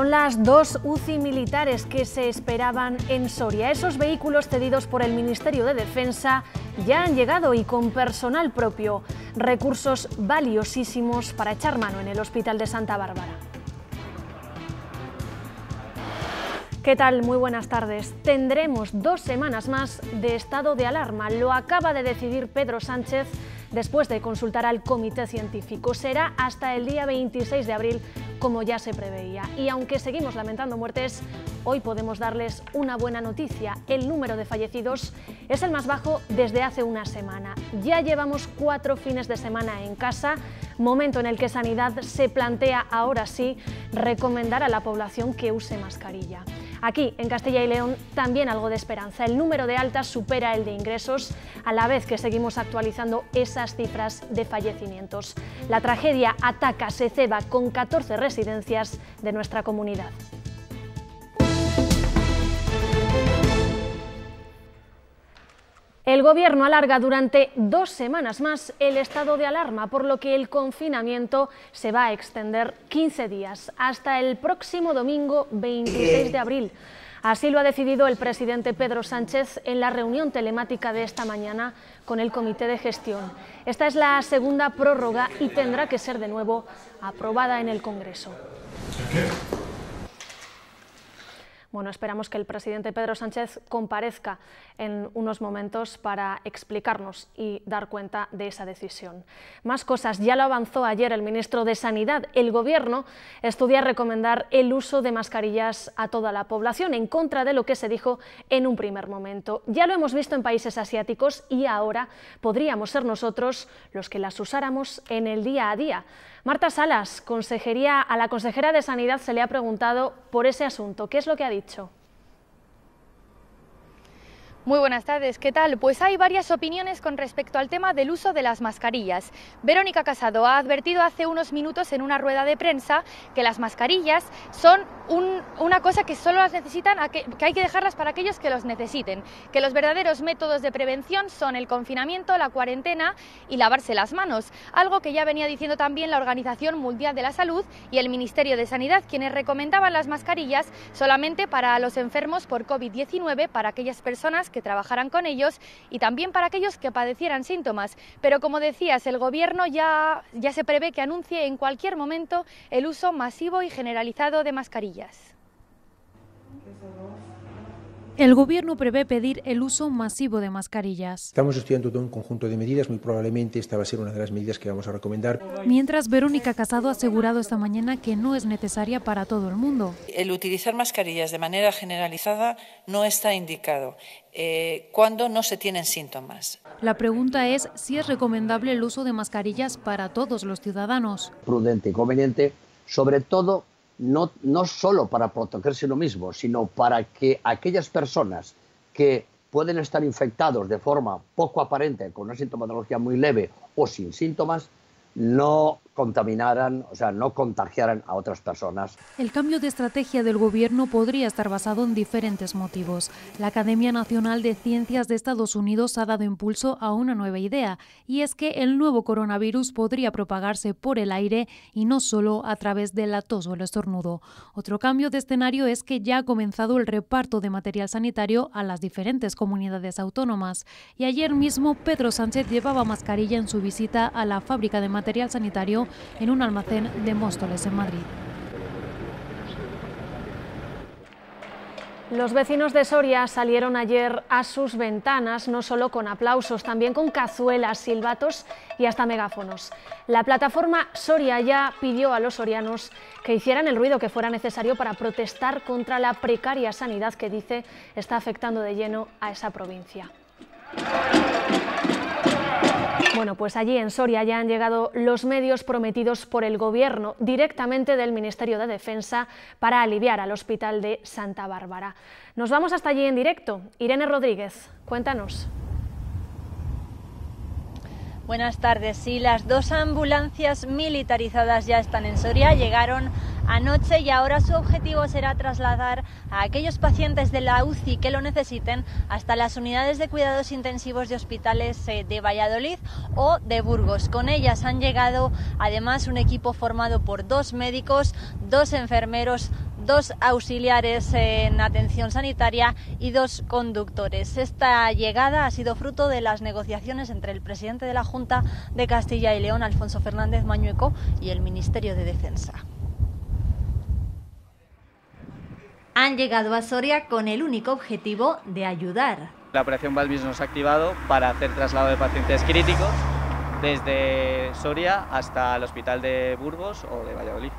Son las dos UCI militares que se esperaban en Soria. Esos vehículos cedidos por el Ministerio de Defensa ya han llegado y con personal propio. Recursos valiosísimos para echar mano en el Hospital de Santa Bárbara. ¿Qué tal? Muy buenas tardes. Tendremos dos semanas más de estado de alarma. Lo acaba de decidir Pedro Sánchez después de consultar al comité científico. Será hasta el día 26 de abril como ya se preveía. Y aunque seguimos lamentando muertes, hoy podemos darles una buena noticia. El número de fallecidos es el más bajo desde hace una semana. Ya llevamos cuatro fines de semana en casa, momento en el que Sanidad se plantea ahora sí recomendar a la población que use mascarilla. Aquí, en Castilla y León, también algo de esperanza. El número de altas supera el de ingresos, a la vez que seguimos actualizando esas cifras de fallecimientos. La tragedia ataca, Seceba con 14 residencias de nuestra comunidad. El Gobierno alarga durante dos semanas más el estado de alarma, por lo que el confinamiento se va a extender 15 días, hasta el próximo domingo 26 de abril. Así lo ha decidido el presidente Pedro Sánchez en la reunión telemática de esta mañana con el Comité de Gestión. Esta es la segunda prórroga y tendrá que ser de nuevo aprobada en el Congreso. Bueno, esperamos que el presidente Pedro Sánchez comparezca en unos momentos para explicarnos y dar cuenta de esa decisión. Más cosas, ya lo avanzó ayer el ministro de Sanidad. El Gobierno estudia recomendar el uso de mascarillas a toda la población, en contra de lo que se dijo en un primer momento. Ya lo hemos visto en países asiáticos y ahora podríamos ser nosotros los que las usáramos en el día a día. Marta Salas, consejería, a la consejera de Sanidad se le ha preguntado por ese asunto. ¿Qué es lo que ha dicho? Muy buenas tardes, ¿qué tal? Pues hay varias opiniones con respecto al tema del uso de las mascarillas. Verónica Casado ha advertido hace unos minutos en una rueda de prensa que las mascarillas son una cosa que solo las necesitan, que, que hay que dejarlas para aquellos que los necesiten, que los verdaderos métodos de prevención son el confinamiento, la cuarentena y lavarse las manos, algo que ya venía diciendo también la Organización Mundial de la Salud y el Ministerio de Sanidad, quienes recomendaban las mascarillas solamente para los enfermos por COVID-19, para aquellas personas que trabajaran con ellos y también para aquellos que padecieran síntomas. Pero como decías, el Gobierno ya, ya se prevé que anuncie en cualquier momento el uso masivo y generalizado de mascarillas. El Gobierno prevé pedir el uso masivo de mascarillas. Estamos estudiando todo un conjunto de medidas, muy probablemente esta va a ser una de las medidas que vamos a recomendar. Mientras Verónica Casado ha asegurado esta mañana que no es necesaria para todo el mundo. El utilizar mascarillas de manera generalizada no está indicado eh, cuando no se tienen síntomas. La pregunta es si es recomendable el uso de mascarillas para todos los ciudadanos. Prudente y conveniente, sobre todo no, no solo para protegerse uno mismo, sino para que aquellas personas que pueden estar infectados de forma poco aparente, con una sintomatología muy leve o sin síntomas, no contaminaran, o sea, no contagiaran a otras personas. El cambio de estrategia del gobierno podría estar basado en diferentes motivos. La Academia Nacional de Ciencias de Estados Unidos ha dado impulso a una nueva idea, y es que el nuevo coronavirus podría propagarse por el aire y no solo a través de la tos o el estornudo. Otro cambio de escenario es que ya ha comenzado el reparto de material sanitario a las diferentes comunidades autónomas, y ayer mismo Pedro Sánchez llevaba mascarilla en su visita a la fábrica de material sanitario en un almacén de Móstoles, en Madrid. Los vecinos de Soria salieron ayer a sus ventanas, no solo con aplausos, también con cazuelas, silbatos y hasta megáfonos. La plataforma Soria ya pidió a los sorianos que hicieran el ruido que fuera necesario para protestar contra la precaria sanidad que dice está afectando de lleno a esa provincia. Bueno, pues allí en Soria ya han llegado los medios prometidos por el Gobierno directamente del Ministerio de Defensa para aliviar al Hospital de Santa Bárbara. Nos vamos hasta allí en directo. Irene Rodríguez, cuéntanos. Buenas tardes. Sí, las dos ambulancias militarizadas ya están en Soria. Llegaron anoche y ahora su objetivo será trasladar a aquellos pacientes de la UCI que lo necesiten hasta las unidades de cuidados intensivos de hospitales eh, de Valladolid o de Burgos. Con ellas han llegado además un equipo formado por dos médicos, dos enfermeros, dos auxiliares en atención sanitaria y dos conductores. Esta llegada ha sido fruto de las negociaciones entre el presidente de la Junta de Castilla y León, Alfonso Fernández Mañueco, y el Ministerio de Defensa. han llegado a Soria con el único objetivo de ayudar. La operación Balvis nos ha activado para hacer traslado de pacientes críticos desde Soria hasta el hospital de Burgos o de Valladolid.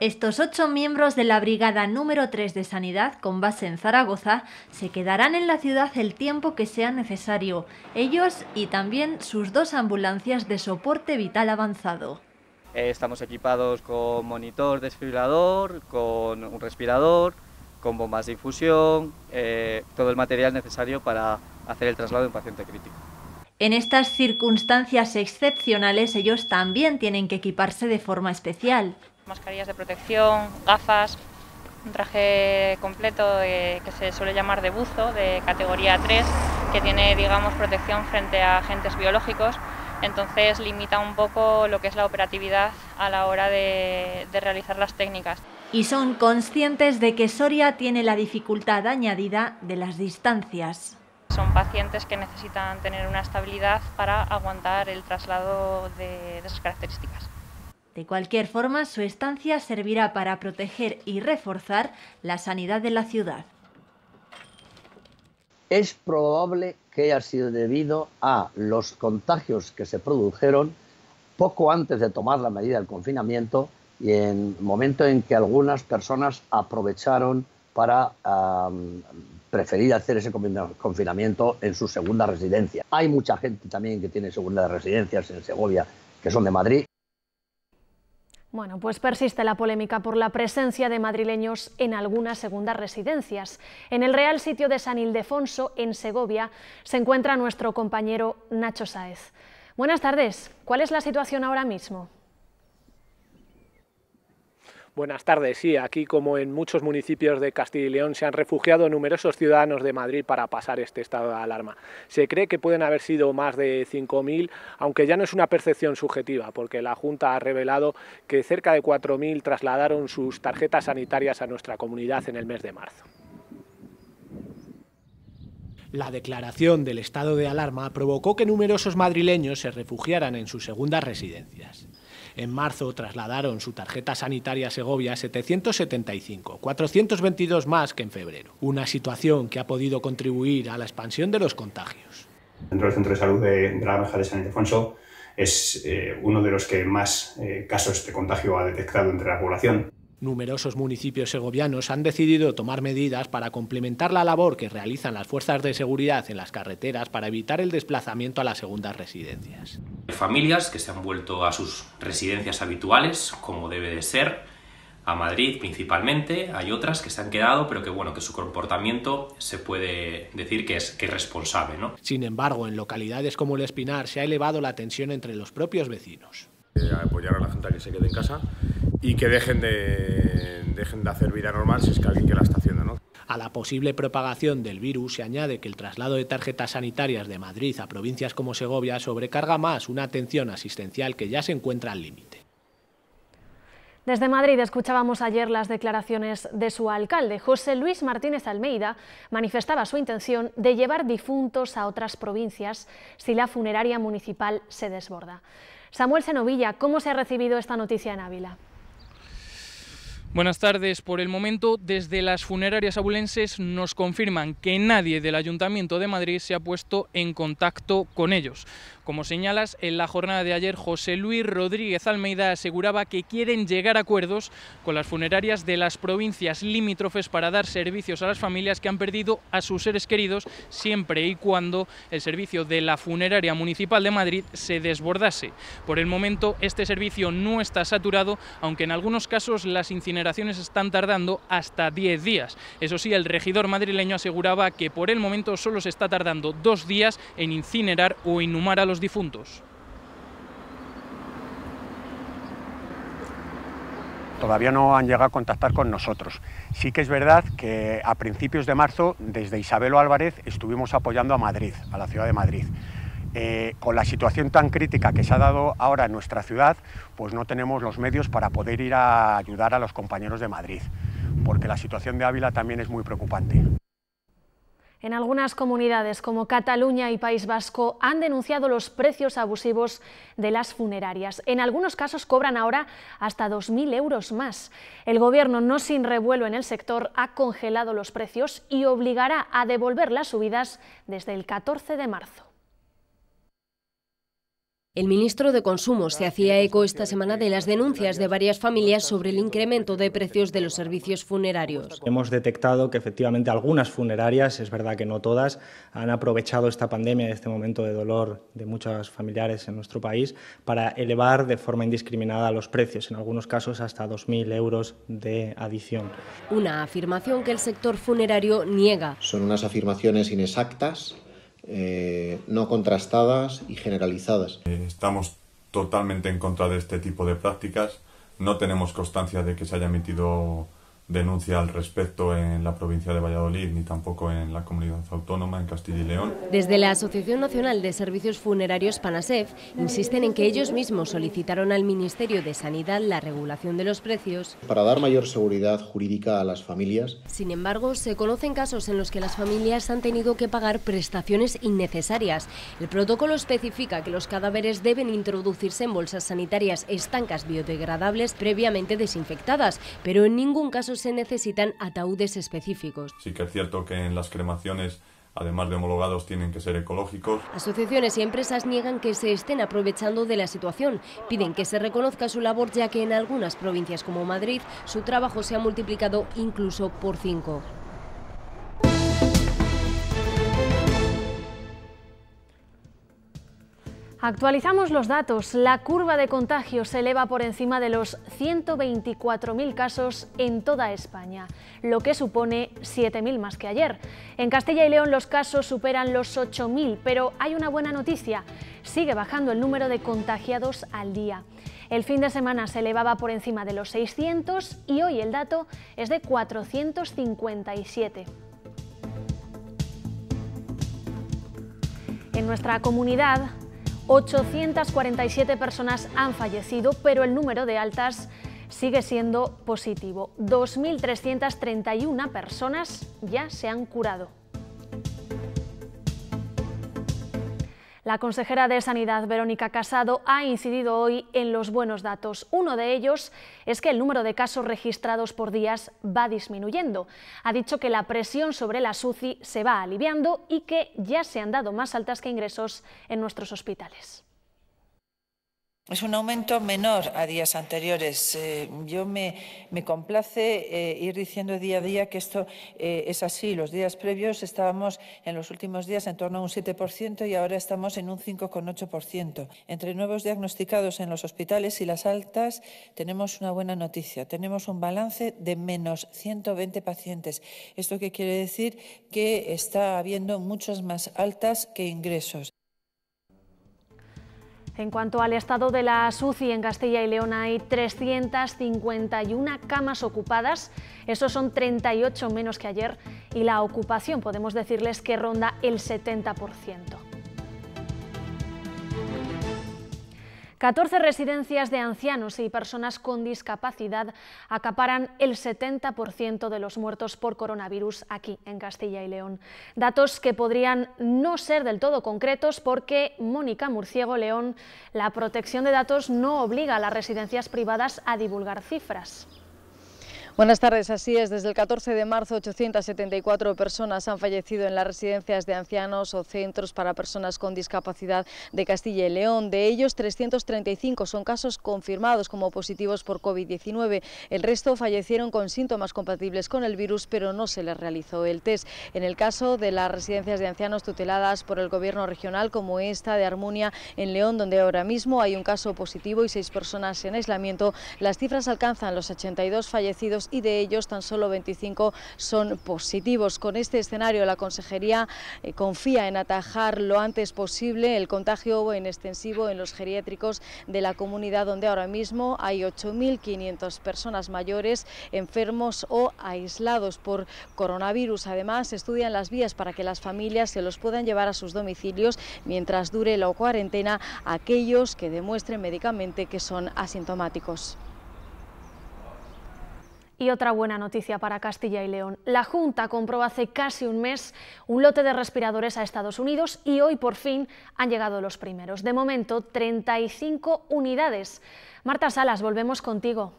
Estos ocho miembros de la Brigada número 3 de Sanidad, con base en Zaragoza, se quedarán en la ciudad el tiempo que sea necesario, ellos y también sus dos ambulancias de soporte vital avanzado. Eh, estamos equipados con monitor, desfibrilador, con un respirador, con bombas de infusión, eh, todo el material necesario para hacer el traslado de un paciente crítico. En estas circunstancias excepcionales ellos también tienen que equiparse de forma especial. Mascarillas de protección, gafas, un traje completo que se suele llamar de buzo, de categoría 3, que tiene digamos, protección frente a agentes biológicos, entonces limita un poco lo que es la operatividad a la hora de realizar las técnicas y son conscientes de que Soria tiene la dificultad añadida de las distancias. Son pacientes que necesitan tener una estabilidad para aguantar el traslado de, de esas características. De cualquier forma, su estancia servirá para proteger y reforzar la sanidad de la ciudad. Es probable que haya sido debido a los contagios que se produjeron poco antes de tomar la medida del confinamiento y en momento en que algunas personas aprovecharon para preferir hacer ese confinamiento en su segunda residencia. Hay mucha gente también que tiene segundas residencias en Segovia, que son de Madrid. Bueno, pues persiste la polémica por la presencia de madrileños en algunas segundas residencias. En el Real Sitio de San Ildefonso, en Segovia, se encuentra nuestro compañero Nacho Sáez. Buenas tardes, ¿cuál es la situación ahora mismo? Buenas tardes. Sí, aquí como en muchos municipios de Castilla y León se han refugiado numerosos ciudadanos de Madrid para pasar este estado de alarma. Se cree que pueden haber sido más de 5.000, aunque ya no es una percepción subjetiva, porque la Junta ha revelado que cerca de 4.000 trasladaron sus tarjetas sanitarias a nuestra comunidad en el mes de marzo. La declaración del estado de alarma provocó que numerosos madrileños se refugiaran en sus segundas residencias en marzo trasladaron su tarjeta sanitaria a Segovia 775, 422 más que en febrero. Una situación que ha podido contribuir a la expansión de los contagios. Dentro del centro de salud de, la Baja de San Ildefonso es eh, uno de los que más eh, casos de contagio ha detectado entre la población. Numerosos municipios segovianos han decidido tomar medidas para complementar la labor que realizan las fuerzas de seguridad en las carreteras para evitar el desplazamiento a las segundas residencias. Familias que se han vuelto a sus residencias habituales, como debe de ser, a Madrid principalmente, hay otras que se han quedado, pero que bueno, que su comportamiento se puede decir que es, que responsable. ¿no? Sin embargo, en localidades como el Espinar se ha elevado la tensión entre los propios vecinos. Eh, apoyar a la gente que se quede en casa y que dejen de, dejen de hacer vida normal si es que alguien que la está haciendo. ¿no? A la posible propagación del virus se añade que el traslado de tarjetas sanitarias de Madrid a provincias como Segovia sobrecarga más una atención asistencial que ya se encuentra al límite. Desde Madrid escuchábamos ayer las declaraciones de su alcalde. José Luis Martínez Almeida manifestaba su intención de llevar difuntos a otras provincias si la funeraria municipal se desborda. Samuel Senovilla, ¿cómo se ha recibido esta noticia en Ávila? Buenas tardes. Por el momento, desde las funerarias abulenses nos confirman que nadie del Ayuntamiento de Madrid se ha puesto en contacto con ellos. Como señalas, en la jornada de ayer José Luis Rodríguez Almeida aseguraba que quieren llegar a acuerdos con las funerarias de las provincias limítrofes para dar servicios a las familias que han perdido a sus seres queridos siempre y cuando el servicio de la funeraria municipal de Madrid se desbordase. Por el momento este servicio no está saturado, aunque en algunos casos las incineraciones están tardando hasta 10 días. Eso sí, el regidor madrileño aseguraba que por el momento solo se está tardando dos días en incinerar o inhumar a los difuntos. Todavía no han llegado a contactar con nosotros. Sí que es verdad que a principios de marzo, desde Isabelo Álvarez, estuvimos apoyando a Madrid, a la ciudad de Madrid. Eh, con la situación tan crítica que se ha dado ahora en nuestra ciudad, pues no tenemos los medios para poder ir a ayudar a los compañeros de Madrid, porque la situación de Ávila también es muy preocupante. En algunas comunidades como Cataluña y País Vasco han denunciado los precios abusivos de las funerarias. En algunos casos cobran ahora hasta 2.000 euros más. El gobierno, no sin revuelo en el sector, ha congelado los precios y obligará a devolver las subidas desde el 14 de marzo. El ministro de Consumo se hacía eco esta semana de las denuncias de varias familias sobre el incremento de precios de los servicios funerarios. Hemos detectado que efectivamente algunas funerarias, es verdad que no todas, han aprovechado esta pandemia este momento de dolor de muchas familiares en nuestro país para elevar de forma indiscriminada los precios, en algunos casos hasta 2.000 euros de adición. Una afirmación que el sector funerario niega. Son unas afirmaciones inexactas eh, no contrastadas y generalizadas. Eh, estamos totalmente en contra de este tipo de prácticas. No tenemos constancia de que se haya emitido denuncia al respecto en la provincia de Valladolid ni tampoco en la comunidad autónoma, en Castilla y León. Desde la Asociación Nacional de Servicios Funerarios PANASEF insisten en que ellos mismos solicitaron al Ministerio de Sanidad la regulación de los precios para dar mayor seguridad jurídica a las familias. Sin embargo, se conocen casos en los que las familias han tenido que pagar prestaciones innecesarias. El protocolo especifica que los cadáveres deben introducirse en bolsas sanitarias estancas biodegradables previamente desinfectadas, pero en ningún caso se necesitan ataúdes específicos. Sí que es cierto que en las cremaciones además de homologados, tienen que ser ecológicos. Asociaciones y empresas niegan que se estén aprovechando de la situación. Piden que se reconozca su labor, ya que en algunas provincias como Madrid, su trabajo se ha multiplicado incluso por cinco. Actualizamos los datos. La curva de contagios se eleva por encima de los 124.000 casos en toda España, lo que supone 7.000 más que ayer. En Castilla y León los casos superan los 8.000, pero hay una buena noticia. Sigue bajando el número de contagiados al día. El fin de semana se elevaba por encima de los 600 y hoy el dato es de 457. En nuestra comunidad 847 personas han fallecido, pero el número de altas sigue siendo positivo. 2.331 personas ya se han curado. La consejera de Sanidad, Verónica Casado, ha incidido hoy en los buenos datos. Uno de ellos es que el número de casos registrados por días va disminuyendo. Ha dicho que la presión sobre la SUCI se va aliviando y que ya se han dado más altas que ingresos en nuestros hospitales. Es un aumento menor a días anteriores. Eh, yo me, complace eh, ir diciendo día a día que esto eh, es así. Los días previos estábamos en los últimos días en torno a un 7% y ahora estamos en un 5,8%. Entre nuevos diagnosticados en los hospitales y las altas tenemos una buena noticia. Tenemos un balance de menos 120 pacientes. Esto quiere decir que está habiendo muchas más altas que ingresos. En cuanto al estado de la SUCI en Castilla y León hay 351 camas ocupadas, esos son 38 menos que ayer y la ocupación podemos decirles que ronda el 70%. 14 residencias de ancianos y personas con discapacidad acaparan el 70% de los muertos por coronavirus aquí en Castilla y León. Datos que podrían no ser del todo concretos porque Mónica Murciego León, la protección de datos no obliga a las residencias privadas a divulgar cifras. Buenas tardes, así es. Desde el 14 de marzo, 874 personas han fallecido en las residencias de ancianos o centros para personas con discapacidad de Castilla y León. De ellos, 335 son casos confirmados como positivos por COVID-19. El resto fallecieron con síntomas compatibles con el virus, pero no se les realizó el test. En el caso de las residencias de ancianos tuteladas por el Gobierno regional, como esta de Armunia en León, donde ahora mismo hay un caso positivo y seis personas en aislamiento, las cifras alcanzan los 82 fallecidos y de ellos tan solo 25 son positivos. Con este escenario la Consejería eh, confía en atajar lo antes posible el contagio en extensivo en los geriátricos de la comunidad donde ahora mismo hay 8.500 personas mayores enfermos o aislados por coronavirus. Además, estudian las vías para que las familias se los puedan llevar a sus domicilios mientras dure la cuarentena aquellos que demuestren médicamente que son asintomáticos. Y otra buena noticia para Castilla y León. La Junta compró hace casi un mes un lote de respiradores a Estados Unidos y hoy por fin han llegado los primeros. De momento, 35 unidades. Marta Salas, volvemos contigo.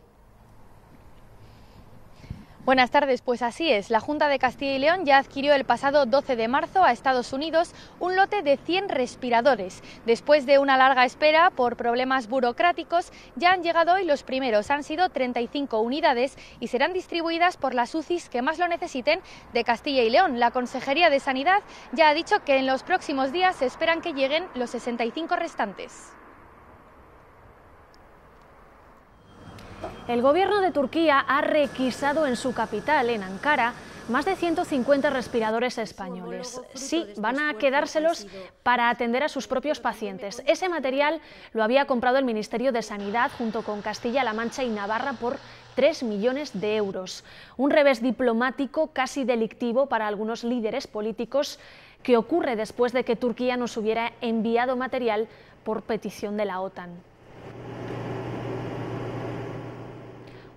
Buenas tardes, pues así es. La Junta de Castilla y León ya adquirió el pasado 12 de marzo a Estados Unidos un lote de 100 respiradores. Después de una larga espera por problemas burocráticos, ya han llegado hoy los primeros. Han sido 35 unidades y serán distribuidas por las UCIs que más lo necesiten de Castilla y León. La Consejería de Sanidad ya ha dicho que en los próximos días se esperan que lleguen los 65 restantes. El gobierno de Turquía ha requisado en su capital, en Ankara, más de 150 respiradores españoles. Sí, van a quedárselos para atender a sus propios pacientes. Ese material lo había comprado el Ministerio de Sanidad junto con Castilla-La Mancha y Navarra por 3 millones de euros. Un revés diplomático casi delictivo para algunos líderes políticos que ocurre después de que Turquía nos hubiera enviado material por petición de la OTAN.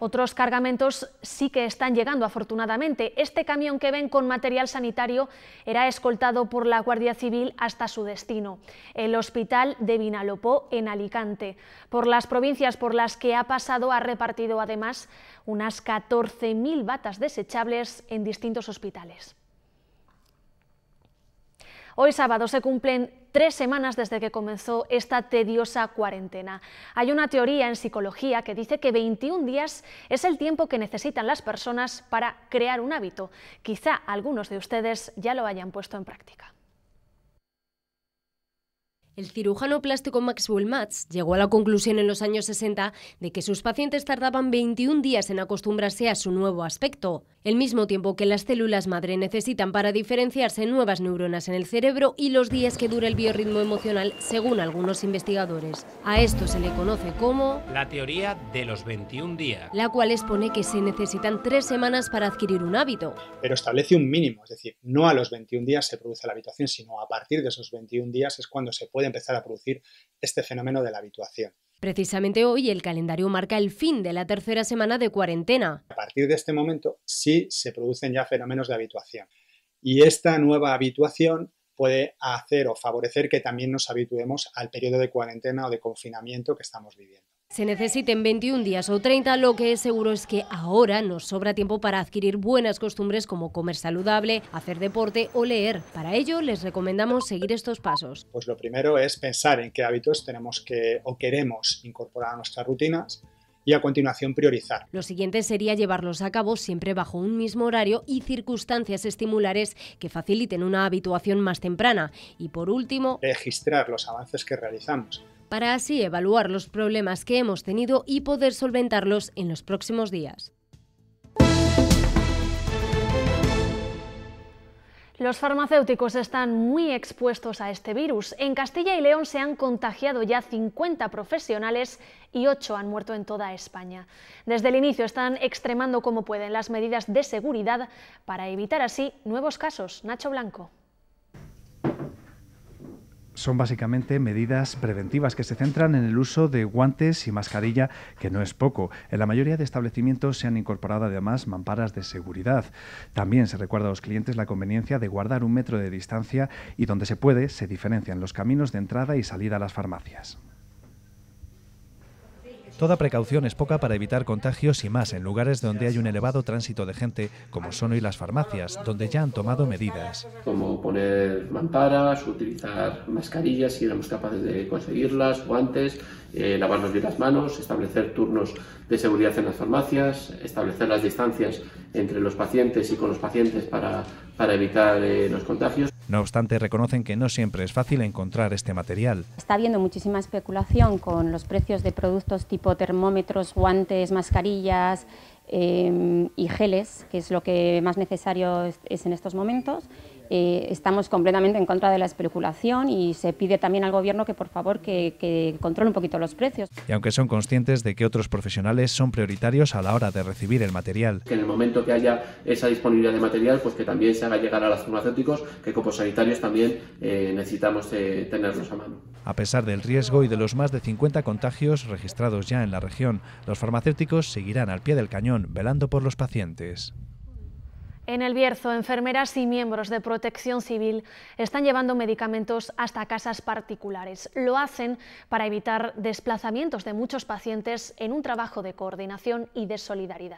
Otros cargamentos sí que están llegando, afortunadamente. Este camión que ven con material sanitario era escoltado por la Guardia Civil hasta su destino, el Hospital de Vinalopó, en Alicante. Por las provincias por las que ha pasado ha repartido además unas 14.000 batas desechables en distintos hospitales. Hoy sábado se cumplen tres semanas desde que comenzó esta tediosa cuarentena. Hay una teoría en psicología que dice que 21 días es el tiempo que necesitan las personas para crear un hábito. Quizá algunos de ustedes ya lo hayan puesto en práctica. El cirujano plástico Maxwell Matz llegó a la conclusión en los años 60 de que sus pacientes tardaban 21 días en acostumbrarse a su nuevo aspecto, el mismo tiempo que las células madre necesitan para diferenciarse nuevas neuronas en el cerebro y los días que dura el biorritmo emocional, según algunos investigadores. A esto se le conoce como la teoría de los 21 días, la cual expone que se necesitan tres semanas para adquirir un hábito. Pero establece un mínimo, es decir, no a los 21 días se produce la habitación, sino a partir de esos 21 días es cuando se puede empezar a producir este fenómeno de la habituación. Precisamente hoy el calendario marca el fin de la tercera semana de cuarentena. A partir de este momento sí se producen ya fenómenos de habituación. Y esta nueva habituación puede hacer o favorecer que también nos habituemos al periodo de cuarentena o de confinamiento que estamos viviendo. Se necesiten 21 días o 30, lo que es seguro es que ahora nos sobra tiempo para adquirir buenas costumbres como comer saludable, hacer deporte o leer. Para ello les recomendamos seguir estos pasos. Pues lo primero es pensar en qué hábitos tenemos que o queremos incorporar a nuestras rutinas y a continuación priorizar. Lo siguiente sería llevarlos a cabo siempre bajo un mismo horario y circunstancias estimulares que faciliten una habituación más temprana. Y por último, registrar los avances que realizamos para así evaluar los problemas que hemos tenido y poder solventarlos en los próximos días. Los farmacéuticos están muy expuestos a este virus. En Castilla y León se han contagiado ya 50 profesionales y 8 han muerto en toda España. Desde el inicio están extremando como pueden las medidas de seguridad para evitar así nuevos casos. Nacho Blanco son básicamente medidas preventivas que se centran en el uso de guantes y mascarilla, que no es poco. En la mayoría de establecimientos se han incorporado además mamparas de seguridad. También se recuerda a los clientes la conveniencia de guardar un metro de distancia y donde se puede se diferencian los caminos de entrada y salida a las farmacias. Toda precaución es poca para evitar contagios y más en lugares donde hay un elevado tránsito de gente, como son hoy las farmacias, donde ya han tomado medidas. Como poner mamparas, utilizar mascarillas si éramos capaces de conseguirlas, guantes, eh, lavarnos bien las manos, establecer turnos de seguridad en las farmacias, establecer las distancias entre los pacientes y con los pacientes para, evitar eh, los contagios. No obstante, reconocen que no siempre es fácil encontrar este material. Está habiendo muchísima especulación con los precios de productos tipo termómetros, guantes, mascarillas eh, y geles, que es lo que más necesario es en estos momentos. Eh, estamos completamente en contra de la especulación y se pide también al Gobierno que, por favor, que, controle un poquito los precios. Y aunque son conscientes de que otros profesionales son prioritarios a la hora de recibir el material. Que en el momento que haya esa disponibilidad de material, pues que también se haga llegar a los farmacéuticos, que como sanitarios también eh, necesitamos eh, tenerlos a mano. A pesar del riesgo y de los más de 50 contagios registrados ya en la región, los farmacéuticos seguirán al pie del cañón velando por los pacientes. En El Bierzo, enfermeras y miembros de protección civil están llevando medicamentos hasta casas particulares. Lo hacen para evitar desplazamientos de muchos pacientes en un trabajo de coordinación y de solidaridad.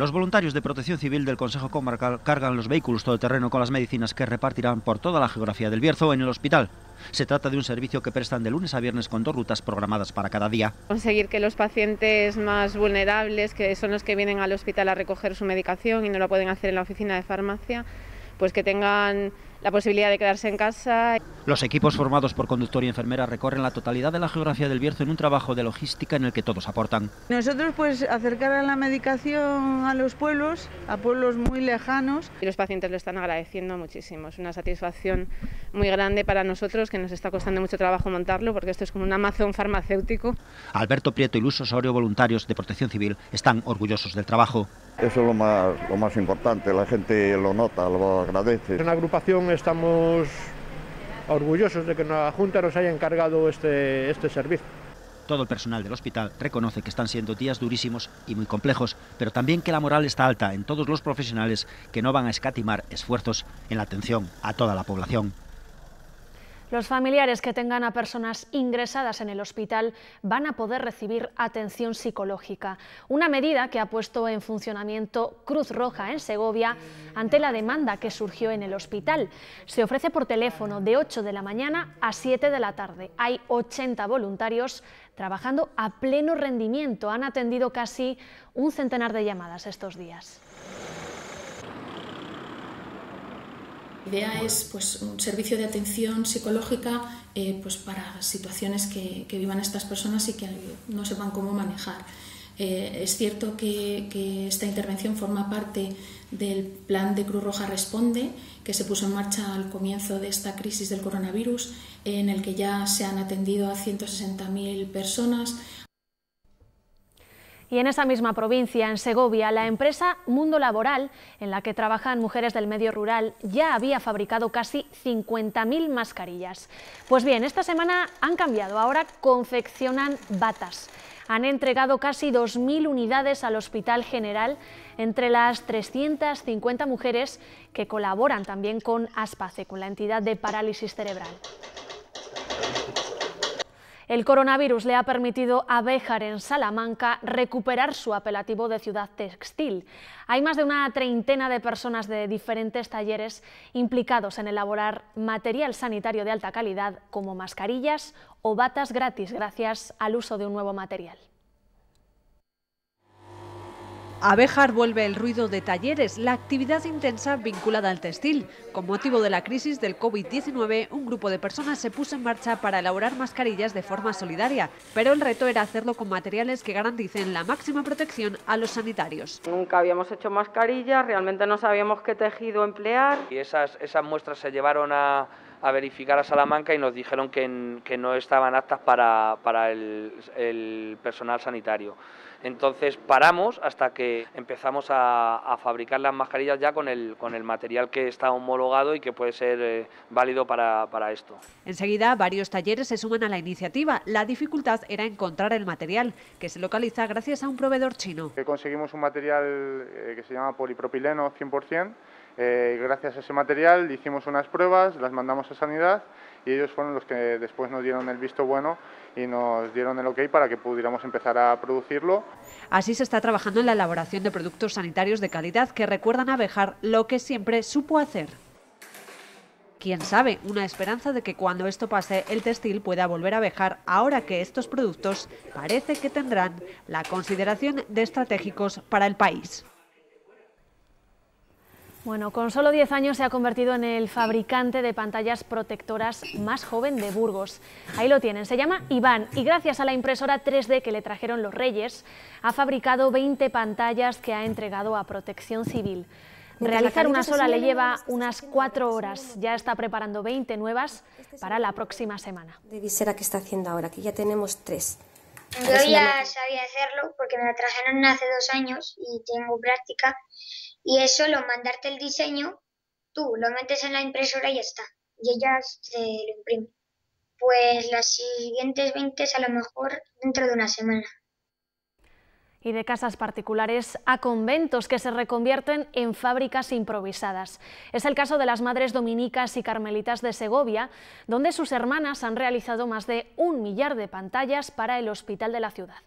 Los voluntarios de Protección Civil del Consejo Comarcal cargan los vehículos todo terreno con las medicinas que repartirán por toda la geografía del Bierzo en el hospital. Se trata de un servicio que prestan de lunes a viernes con dos rutas programadas para cada día. Conseguir que los pacientes más vulnerables, que son los que vienen al hospital a recoger su medicación y no lo pueden hacer en la oficina de farmacia, pues que tengan la posibilidad de quedarse en casa. Los equipos formados por conductor y enfermera recorren la totalidad de la geografía del Bierzo en un trabajo de logística en el que todos aportan. Nosotros pues acercar la medicación a los pueblos, a pueblos muy lejanos. Y los pacientes lo están agradeciendo muchísimo, es una satisfacción muy grande para nosotros que nos está costando mucho trabajo montarlo porque esto es como un Amazon farmacéutico. Alberto Prieto y Luz Osorio, voluntarios de Protección Civil, están orgullosos del trabajo. Eso es lo más, lo más importante, la gente lo nota, lo agradece. En la agrupación estamos orgullosos de que la Junta nos haya encargado este, este servicio. Todo el personal del hospital reconoce que están siendo días durísimos y muy complejos, pero también que la moral está alta en todos los profesionales que no van a escatimar esfuerzos en la atención a toda la población. Los familiares que tengan a personas ingresadas en el hospital van a poder recibir atención psicológica, una medida que ha puesto en funcionamiento Cruz Roja en Segovia ante la demanda que surgió en el hospital. Se ofrece por teléfono de 8 de la mañana a 7 de la tarde. Hay 80 voluntarios trabajando a pleno rendimiento. Han atendido casi un centenar de llamadas estos días. La idea es pues, un servicio de atención psicológica eh, pues, para situaciones que, vivan estas personas y que no sepan cómo manejar. Eh, es cierto que, que, esta intervención forma parte del plan de Cruz Roja Responde, que se puso en marcha al comienzo de esta crisis del coronavirus, en el que ya se han atendido a 160.000 personas, y en esa misma provincia, en Segovia, la empresa Mundo Laboral, en la que trabajan mujeres del medio rural, ya había fabricado casi 50.000 mascarillas. Pues bien, esta semana han cambiado, ahora confeccionan batas. Han entregado casi 2.000 unidades al Hospital General entre las 350 mujeres que colaboran también con ASPACE, con la entidad de parálisis cerebral. El coronavirus le ha permitido a Béjar en Salamanca recuperar su apelativo de ciudad textil. Hay más de una treintena de personas de diferentes talleres implicados en elaborar material sanitario de alta calidad como mascarillas o batas gratis gracias al uso de un nuevo material. A vuelve el ruido de talleres, la actividad intensa vinculada al textil. Con motivo de la crisis del COVID-19, un grupo de personas se puso en marcha para elaborar mascarillas de forma solidaria, pero el reto era hacerlo con materiales que garanticen la máxima protección a los sanitarios. Nunca habíamos hecho mascarillas, realmente no sabíamos qué tejido emplear. Y esas, muestras se llevaron a, verificar a Salamanca y nos dijeron que, no estaban aptas para, el personal sanitario. Entonces paramos hasta que empezamos a, fabricar las mascarillas ya con el, material que está homologado y que puede ser eh, válido para, esto. Enseguida varios talleres se suman a la iniciativa. La dificultad era encontrar el material, que se localiza gracias a un proveedor chino. Conseguimos un material eh, que se llama polipropileno 100%. Eh, gracias a ese material hicimos unas pruebas, las mandamos a sanidad y ellos fueron los que después nos dieron el visto bueno y nos dieron el ok para que pudiéramos empezar a producirlo. Así se está trabajando en la elaboración de productos sanitarios de calidad que recuerdan a Bejar lo que siempre supo hacer. Quién sabe, una esperanza de que cuando esto pase el textil pueda volver a Bejar ahora que estos productos parece que tendrán la consideración de estratégicos para el país. Bueno, con solo 10 años se ha convertido en el fabricante de pantallas protectoras más joven de Burgos. Ahí lo tienen, se llama Iván y gracias a la impresora 3D que le trajeron los Reyes, ha fabricado 20 pantallas que ha entregado a Protección Civil. Realizar una sola le lleva este unas cuatro horas. Ya está preparando 20 nuevas este para la próxima semana. De visera que está haciendo ahora, que ya tenemos tres. Yo ya sabía hacerlo porque me la trajeron hace dos años y tengo práctica y es solo mandarte el diseño, tú lo metes en la impresora y ya está, y ella se lo imprime. Pues las siguientes 20 a lo mejor dentro de una semana y de casas particulares a conventos que se reconvierten en fábricas improvisadas. Es el caso de las madres dominicas y carmelitas de Segovia, donde sus hermanas han realizado más de un millar de pantallas para el hospital de la ciudad.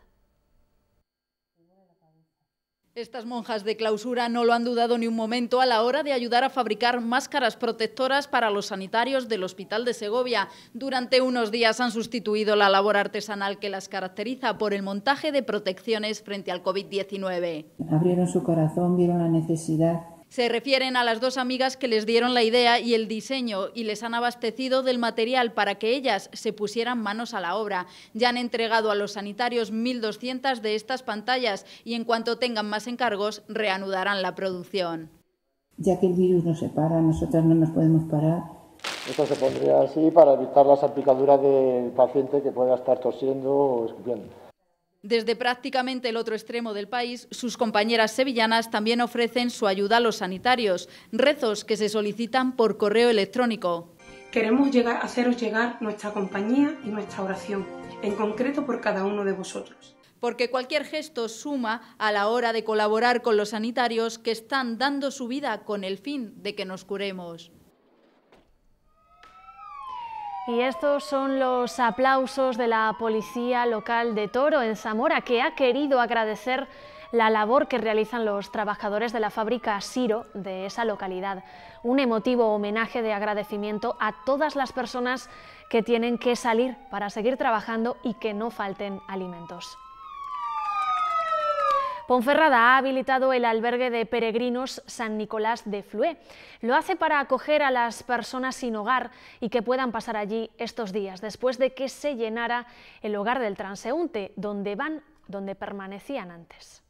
Estas monjas de clausura no lo han dudado ni un momento a la hora de ayudar a fabricar máscaras protectoras para los sanitarios del Hospital de Segovia. Durante unos días han sustituido la labor artesanal que las caracteriza por el montaje de protecciones frente al COVID-19. Abrieron su corazón, vieron la necesidad se refieren a las dos amigas que les dieron la idea y el diseño y les han abastecido del material para que ellas se pusieran manos a la obra. Ya han entregado a los sanitarios 1.200 de estas pantallas y en cuanto tengan más encargos reanudarán la producción. Ya que el virus no se para, nosotras no nos podemos parar. Esto se pondría así para evitar la salpicadura del paciente que pueda estar tosiendo o escupiendo. Desde prácticamente el otro extremo del país, sus compañeras sevillanas también ofrecen su ayuda a los sanitarios, rezos que se solicitan por correo electrónico. Queremos haceros llegar nuestra compañía y nuestra oración, en concreto por cada uno de vosotros. Porque cualquier gesto suma a la hora de colaborar con los sanitarios que están dando su vida con el fin de que nos curemos. Y estos son los aplausos de la Policía Local de Toro en Zamora, que ha querido agradecer la labor que realizan los trabajadores de la fábrica Siro de esa localidad. Un emotivo homenaje de agradecimiento a todas las personas que tienen que salir para seguir trabajando y que no falten alimentos. Ponferrada ha habilitado el albergue de peregrinos San Nicolás de Flué. Lo hace para acoger a las personas sin hogar y que puedan pasar allí estos días, después de que se llenara el hogar del transeúnte, donde van, donde permanecían antes.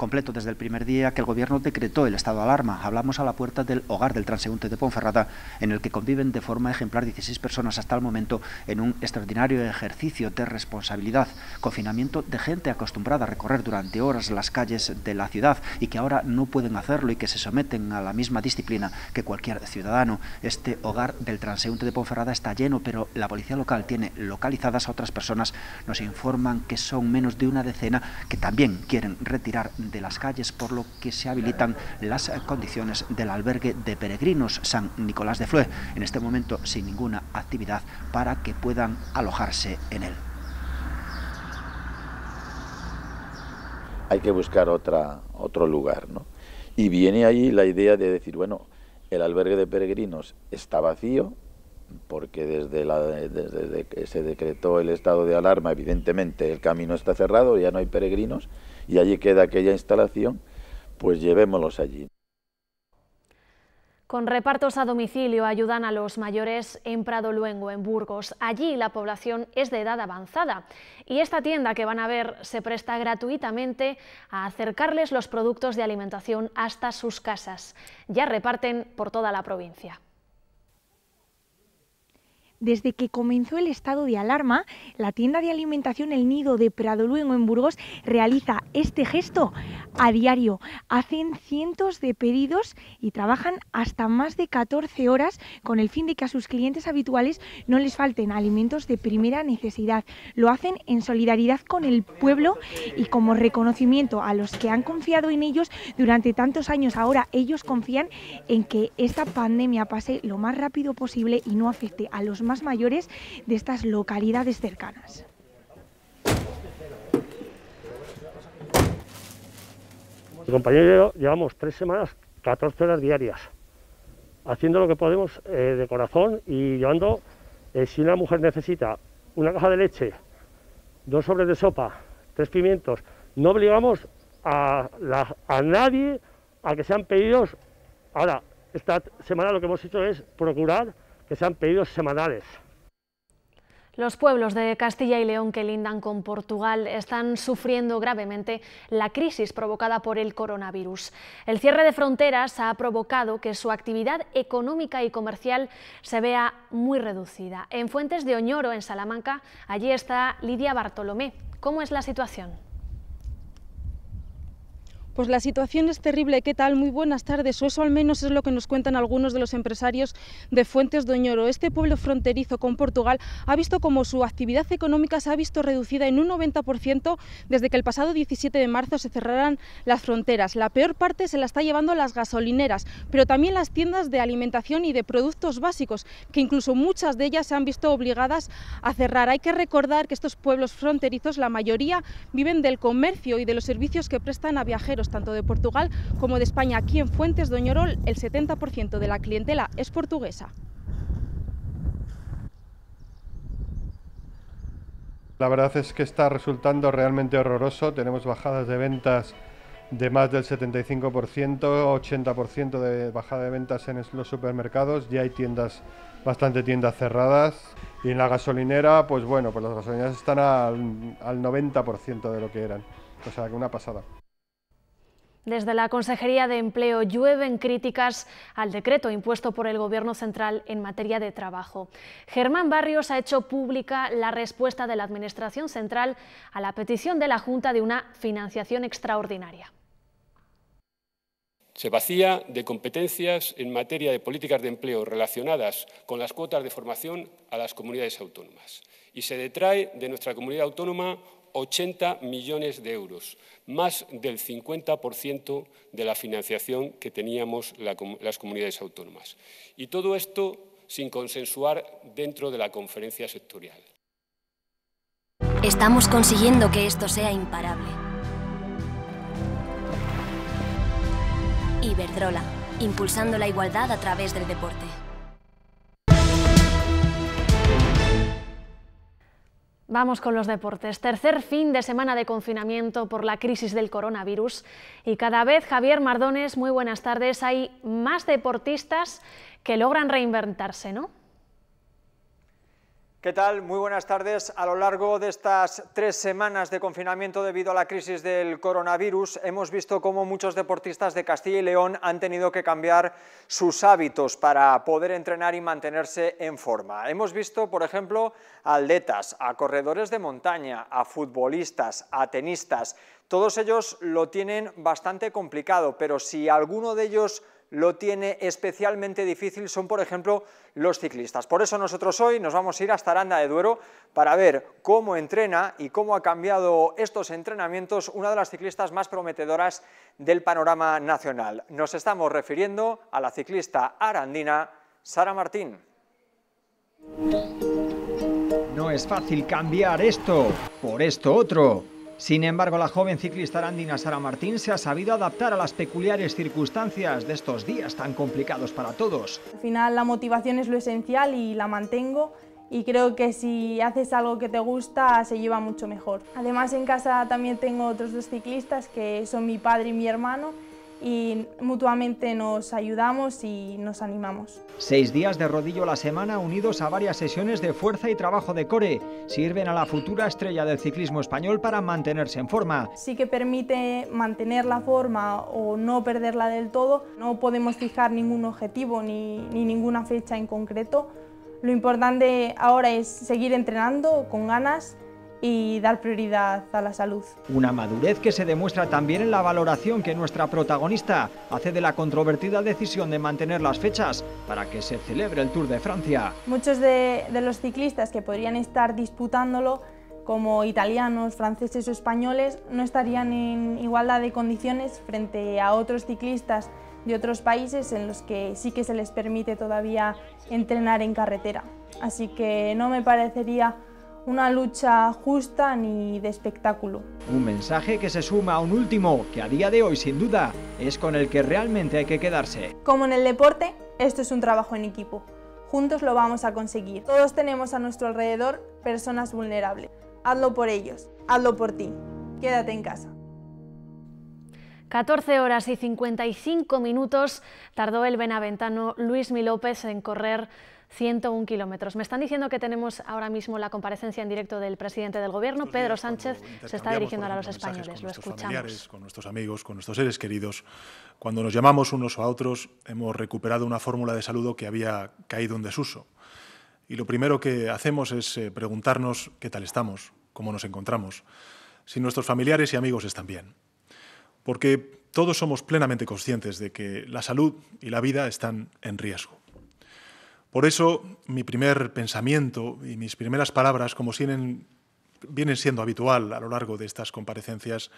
completo desde el primer día que el Gobierno decretó el estado de alarma. Hablamos a la puerta del hogar del transeúnte de Ponferrada, en el que conviven de forma ejemplar 16 personas hasta el momento en un extraordinario ejercicio de responsabilidad. Confinamiento de gente acostumbrada a recorrer durante horas las calles de la ciudad y que ahora no pueden hacerlo y que se someten a la misma disciplina que cualquier ciudadano. Este hogar del transeúnte de Ponferrada está lleno, pero la policía local tiene localizadas a otras personas. Nos informan que son menos de una decena que también quieren retirar de las calles, por lo que se habilitan las condiciones del albergue de peregrinos San Nicolás de Flue, en este momento sin ninguna actividad para que puedan alojarse en él. Hay que buscar otra, otro lugar, ¿no? Y viene ahí la idea de decir, bueno, el albergue de peregrinos está vacío, porque desde, la, desde que se decretó el estado de alarma, evidentemente el camino está cerrado, ya no hay peregrinos, y allí queda aquella instalación, pues llevémoslos allí. Con repartos a domicilio ayudan a los mayores en Prado Luengo, en Burgos. Allí la población es de edad avanzada y esta tienda que van a ver se presta gratuitamente a acercarles los productos de alimentación hasta sus casas. Ya reparten por toda la provincia desde que comenzó el estado de alarma, la tienda de alimentación El Nido de Luengo en Burgos realiza este gesto a diario. Hacen cientos de pedidos y trabajan hasta más de 14 horas con el fin de que a sus clientes habituales no les falten alimentos de primera necesidad. Lo hacen en solidaridad con el pueblo y como reconocimiento a los que han confiado en ellos durante tantos años. Ahora ellos confían en que esta pandemia pase lo más rápido posible y no afecte a los más mayores de estas localidades cercanas. Mi compañero y yo llevamos tres semanas, 14 horas diarias, haciendo lo que podemos eh, de corazón y llevando, eh, si una mujer necesita una caja de leche, dos sobres de sopa, tres pimientos, no obligamos a nadie a que sean pedidos. Ahora, esta semana lo que hemos hecho es procurar que han pedido semanales. Los pueblos de Castilla y León que lindan con Portugal están sufriendo gravemente la crisis provocada por el coronavirus. El cierre de fronteras ha provocado que su actividad económica y comercial se vea muy reducida. En Fuentes de Oñoro, en Salamanca, allí está Lidia Bartolomé. ¿Cómo es la situación? Pues la situación es terrible. ¿Qué tal? Muy buenas tardes. O eso al menos es lo que nos cuentan algunos de los empresarios de Fuentes Doñoro. Este pueblo fronterizo con Portugal ha visto como su actividad económica se ha visto reducida en un 90% desde que el pasado 17 de marzo se cerraran las fronteras. La peor parte se la está llevando las gasolineras, pero también las tiendas de alimentación y de productos básicos, que incluso muchas de ellas se han visto obligadas a cerrar. Hay que recordar que estos pueblos fronterizos, la mayoría, viven del comercio y de los servicios que prestan a viajeros tanto de Portugal como de España. Aquí en Fuentes Doñorol el 70% de la clientela es portuguesa. La verdad es que está resultando realmente horroroso. Tenemos bajadas de ventas de más del 75%, 80% de bajada de ventas en los supermercados. Ya hay tiendas, bastante tiendas cerradas. Y en la gasolinera, pues bueno, pues las gasolineras están al, al 90% de lo que eran. O sea, que una pasada. Desde la Consejería de Empleo llueven críticas al decreto impuesto por el Gobierno central en materia de trabajo. Germán Barrios ha hecho pública la respuesta de la Administración central a la petición de la Junta de una financiación extraordinaria. Se vacía de competencias en materia de políticas de empleo relacionadas con las cuotas de formación a las comunidades autónomas y se detrae de nuestra comunidad autónoma 80 millones de euros más del 50% de la financiación que teníamos las comunidades autónomas. Y todo esto sin consensuar dentro de la conferencia sectorial. Estamos consiguiendo que esto sea imparable. Iberdrola, impulsando la igualdad a través del deporte. Vamos con los deportes. Tercer fin de semana de confinamiento por la crisis del coronavirus. Y cada vez, Javier Mardones, muy buenas tardes, hay más deportistas que logran reinventarse, ¿no? ¿Qué tal? Muy buenas tardes. A lo largo de estas tres semanas de confinamiento debido a la crisis del coronavirus, hemos visto cómo muchos deportistas de Castilla y León han tenido que cambiar sus hábitos para poder entrenar y mantenerse en forma. Hemos visto, por ejemplo, a atletas, a corredores de montaña, a futbolistas, a tenistas. Todos ellos lo tienen bastante complicado, pero si alguno de ellos lo tiene especialmente difícil son, por ejemplo, los ciclistas. Por eso nosotros hoy nos vamos a ir hasta Aranda de Duero para ver cómo entrena y cómo ha cambiado estos entrenamientos una de las ciclistas más prometedoras del panorama nacional. Nos estamos refiriendo a la ciclista arandina Sara Martín. No es fácil cambiar esto por esto otro. Sin embargo, la joven ciclista andina Sara Martín se ha sabido adaptar a las peculiares circunstancias de estos días tan complicados para todos. Al final la motivación es lo esencial y la mantengo y creo que si haces algo que te gusta se lleva mucho mejor. Además en casa también tengo otros dos ciclistas que son mi padre y mi hermano y mutuamente nos ayudamos y nos animamos. Seis días de rodillo a la semana unidos a varias sesiones de fuerza y trabajo de core sirven a la futura estrella del ciclismo español para mantenerse en forma. Sí que permite mantener la forma o no perderla del todo. No podemos fijar ningún objetivo ni, ni ninguna fecha en concreto. Lo importante ahora es seguir entrenando con ganas, y dar prioridad a la salud. Una madurez que se demuestra también en la valoración que nuestra protagonista hace de la controvertida decisión de mantener las fechas para que se celebre el Tour de Francia. Muchos de, los ciclistas que podrían estar disputándolo como italianos, franceses o españoles no estarían en igualdad de condiciones frente a otros ciclistas de otros países en los que sí que se les permite todavía entrenar en carretera. Así que no me parecería una lucha justa ni de espectáculo. Un mensaje que se suma a un último, que a día de hoy sin duda es con el que realmente hay que quedarse. Como en el deporte, esto es un trabajo en equipo. Juntos lo vamos a conseguir. Todos tenemos a nuestro alrededor personas vulnerables. Hazlo por ellos, hazlo por ti. Quédate en casa. 14 horas y 55 minutos tardó el benaventano Luis Mi López en correr 101 kilómetros. Me están diciendo que tenemos ahora mismo la comparecencia en directo del presidente del Gobierno, Pedro Sánchez, se está dirigiendo a los españoles. lo escuchamos. Familiares, con nuestros amigos, con nuestros seres queridos. Cuando nos llamamos unos a otros, hemos recuperado una fórmula de saludo que había caído en desuso. Y lo primero que hacemos es eh, preguntarnos qué tal estamos, cómo nos encontramos, si nuestros familiares y amigos están bien. Porque todos somos plenamente conscientes de que la salud y la vida están en riesgo. Por eso mi primer pensamiento y mis primeras palabras, como vienen siendo habitual a lo largo de estas comparecencias,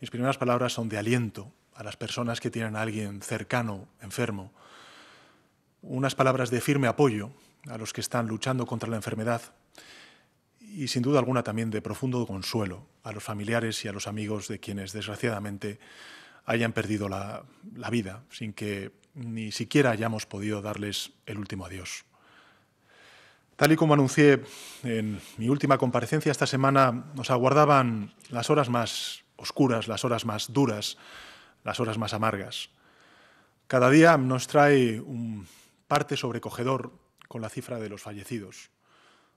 mis primeras palabras son de aliento a las personas que tienen a alguien cercano, enfermo. Unas palabras de firme apoyo a los que están luchando contra la enfermedad y sin duda alguna también de profundo consuelo a los familiares y a los amigos de quienes desgraciadamente hayan perdido la vida sin que ni siquiera hayamos podido darles el último adiós. Tal y como anuncié en mi última comparecencia esta semana, nos aguardaban las horas más oscuras, las horas más duras, las horas más amargas. Cada día nos trae un parte sobrecogedor con la cifra de los fallecidos.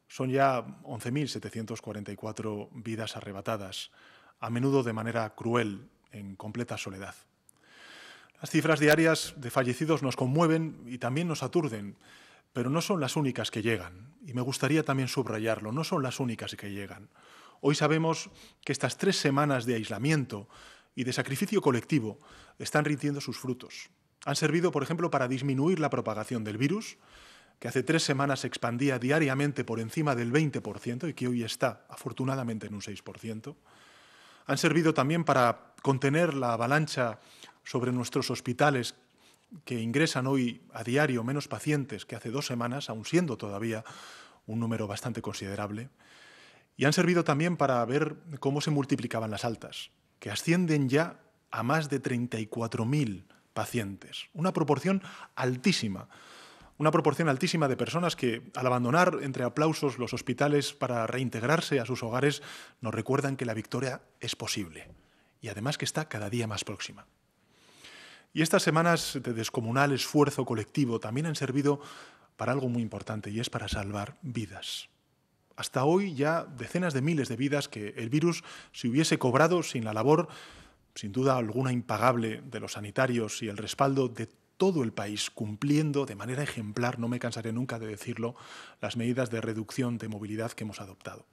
Son ya 11.744 vidas arrebatadas, a menudo de manera cruel, en completa soledad. Las cifras diarias de fallecidos nos conmueven y también nos aturden, pero no son las únicas que llegan. Y me gustaría también subrayarlo, no son las únicas que llegan. Hoy sabemos que estas tres semanas de aislamiento y de sacrificio colectivo están rindiendo sus frutos. Han servido, por ejemplo, para disminuir la propagación del virus, que hace tres semanas se expandía diariamente por encima del 20% y que hoy está, afortunadamente, en un 6%. Han servido también para contener la avalancha sobre nuestros hospitales que ingresan hoy a diario menos pacientes que hace dos semanas, aun siendo todavía un número bastante considerable, y han servido también para ver cómo se multiplicaban las altas, que ascienden ya a más de 34.000 pacientes, una proporción altísima, una proporción altísima de personas que al abandonar entre aplausos los hospitales para reintegrarse a sus hogares nos recuerdan que la victoria es posible y además que está cada día más próxima. Y estas semanas de descomunal esfuerzo colectivo también han servido para algo muy importante y es para salvar vidas. Hasta hoy ya decenas de miles de vidas que el virus se hubiese cobrado sin la labor, sin duda alguna impagable, de los sanitarios y el respaldo de todo el país, cumpliendo de manera ejemplar, no me cansaré nunca de decirlo, las medidas de reducción de movilidad que hemos adoptado.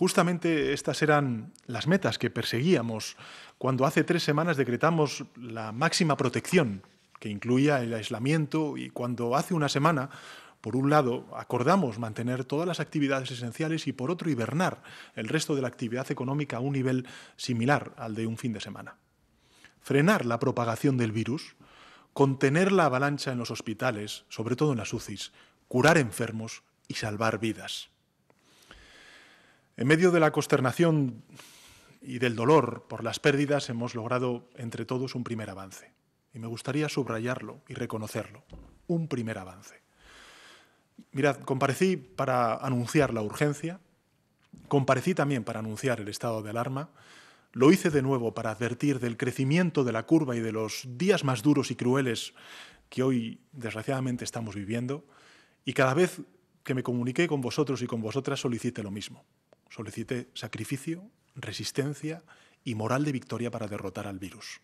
Justamente estas eran las metas que perseguíamos cuando hace tres semanas decretamos la máxima protección, que incluía el aislamiento, y cuando hace una semana, por un lado, acordamos mantener todas las actividades esenciales y por otro, hibernar el resto de la actividad económica a un nivel similar al de un fin de semana. Frenar la propagación del virus, contener la avalancha en los hospitales, sobre todo en las UCIs, curar enfermos y salvar vidas. En medio de la consternación y del dolor por las pérdidas hemos logrado entre todos un primer avance. Y me gustaría subrayarlo y reconocerlo. Un primer avance. Mirad, comparecí para anunciar la urgencia, comparecí también para anunciar el estado de alarma, lo hice de nuevo para advertir del crecimiento de la curva y de los días más duros y crueles que hoy desgraciadamente estamos viviendo, y cada vez que me comuniqué con vosotros y con vosotras solicité lo mismo, solicité sacrificio, resistencia y moral de victoria para derrotar al virus.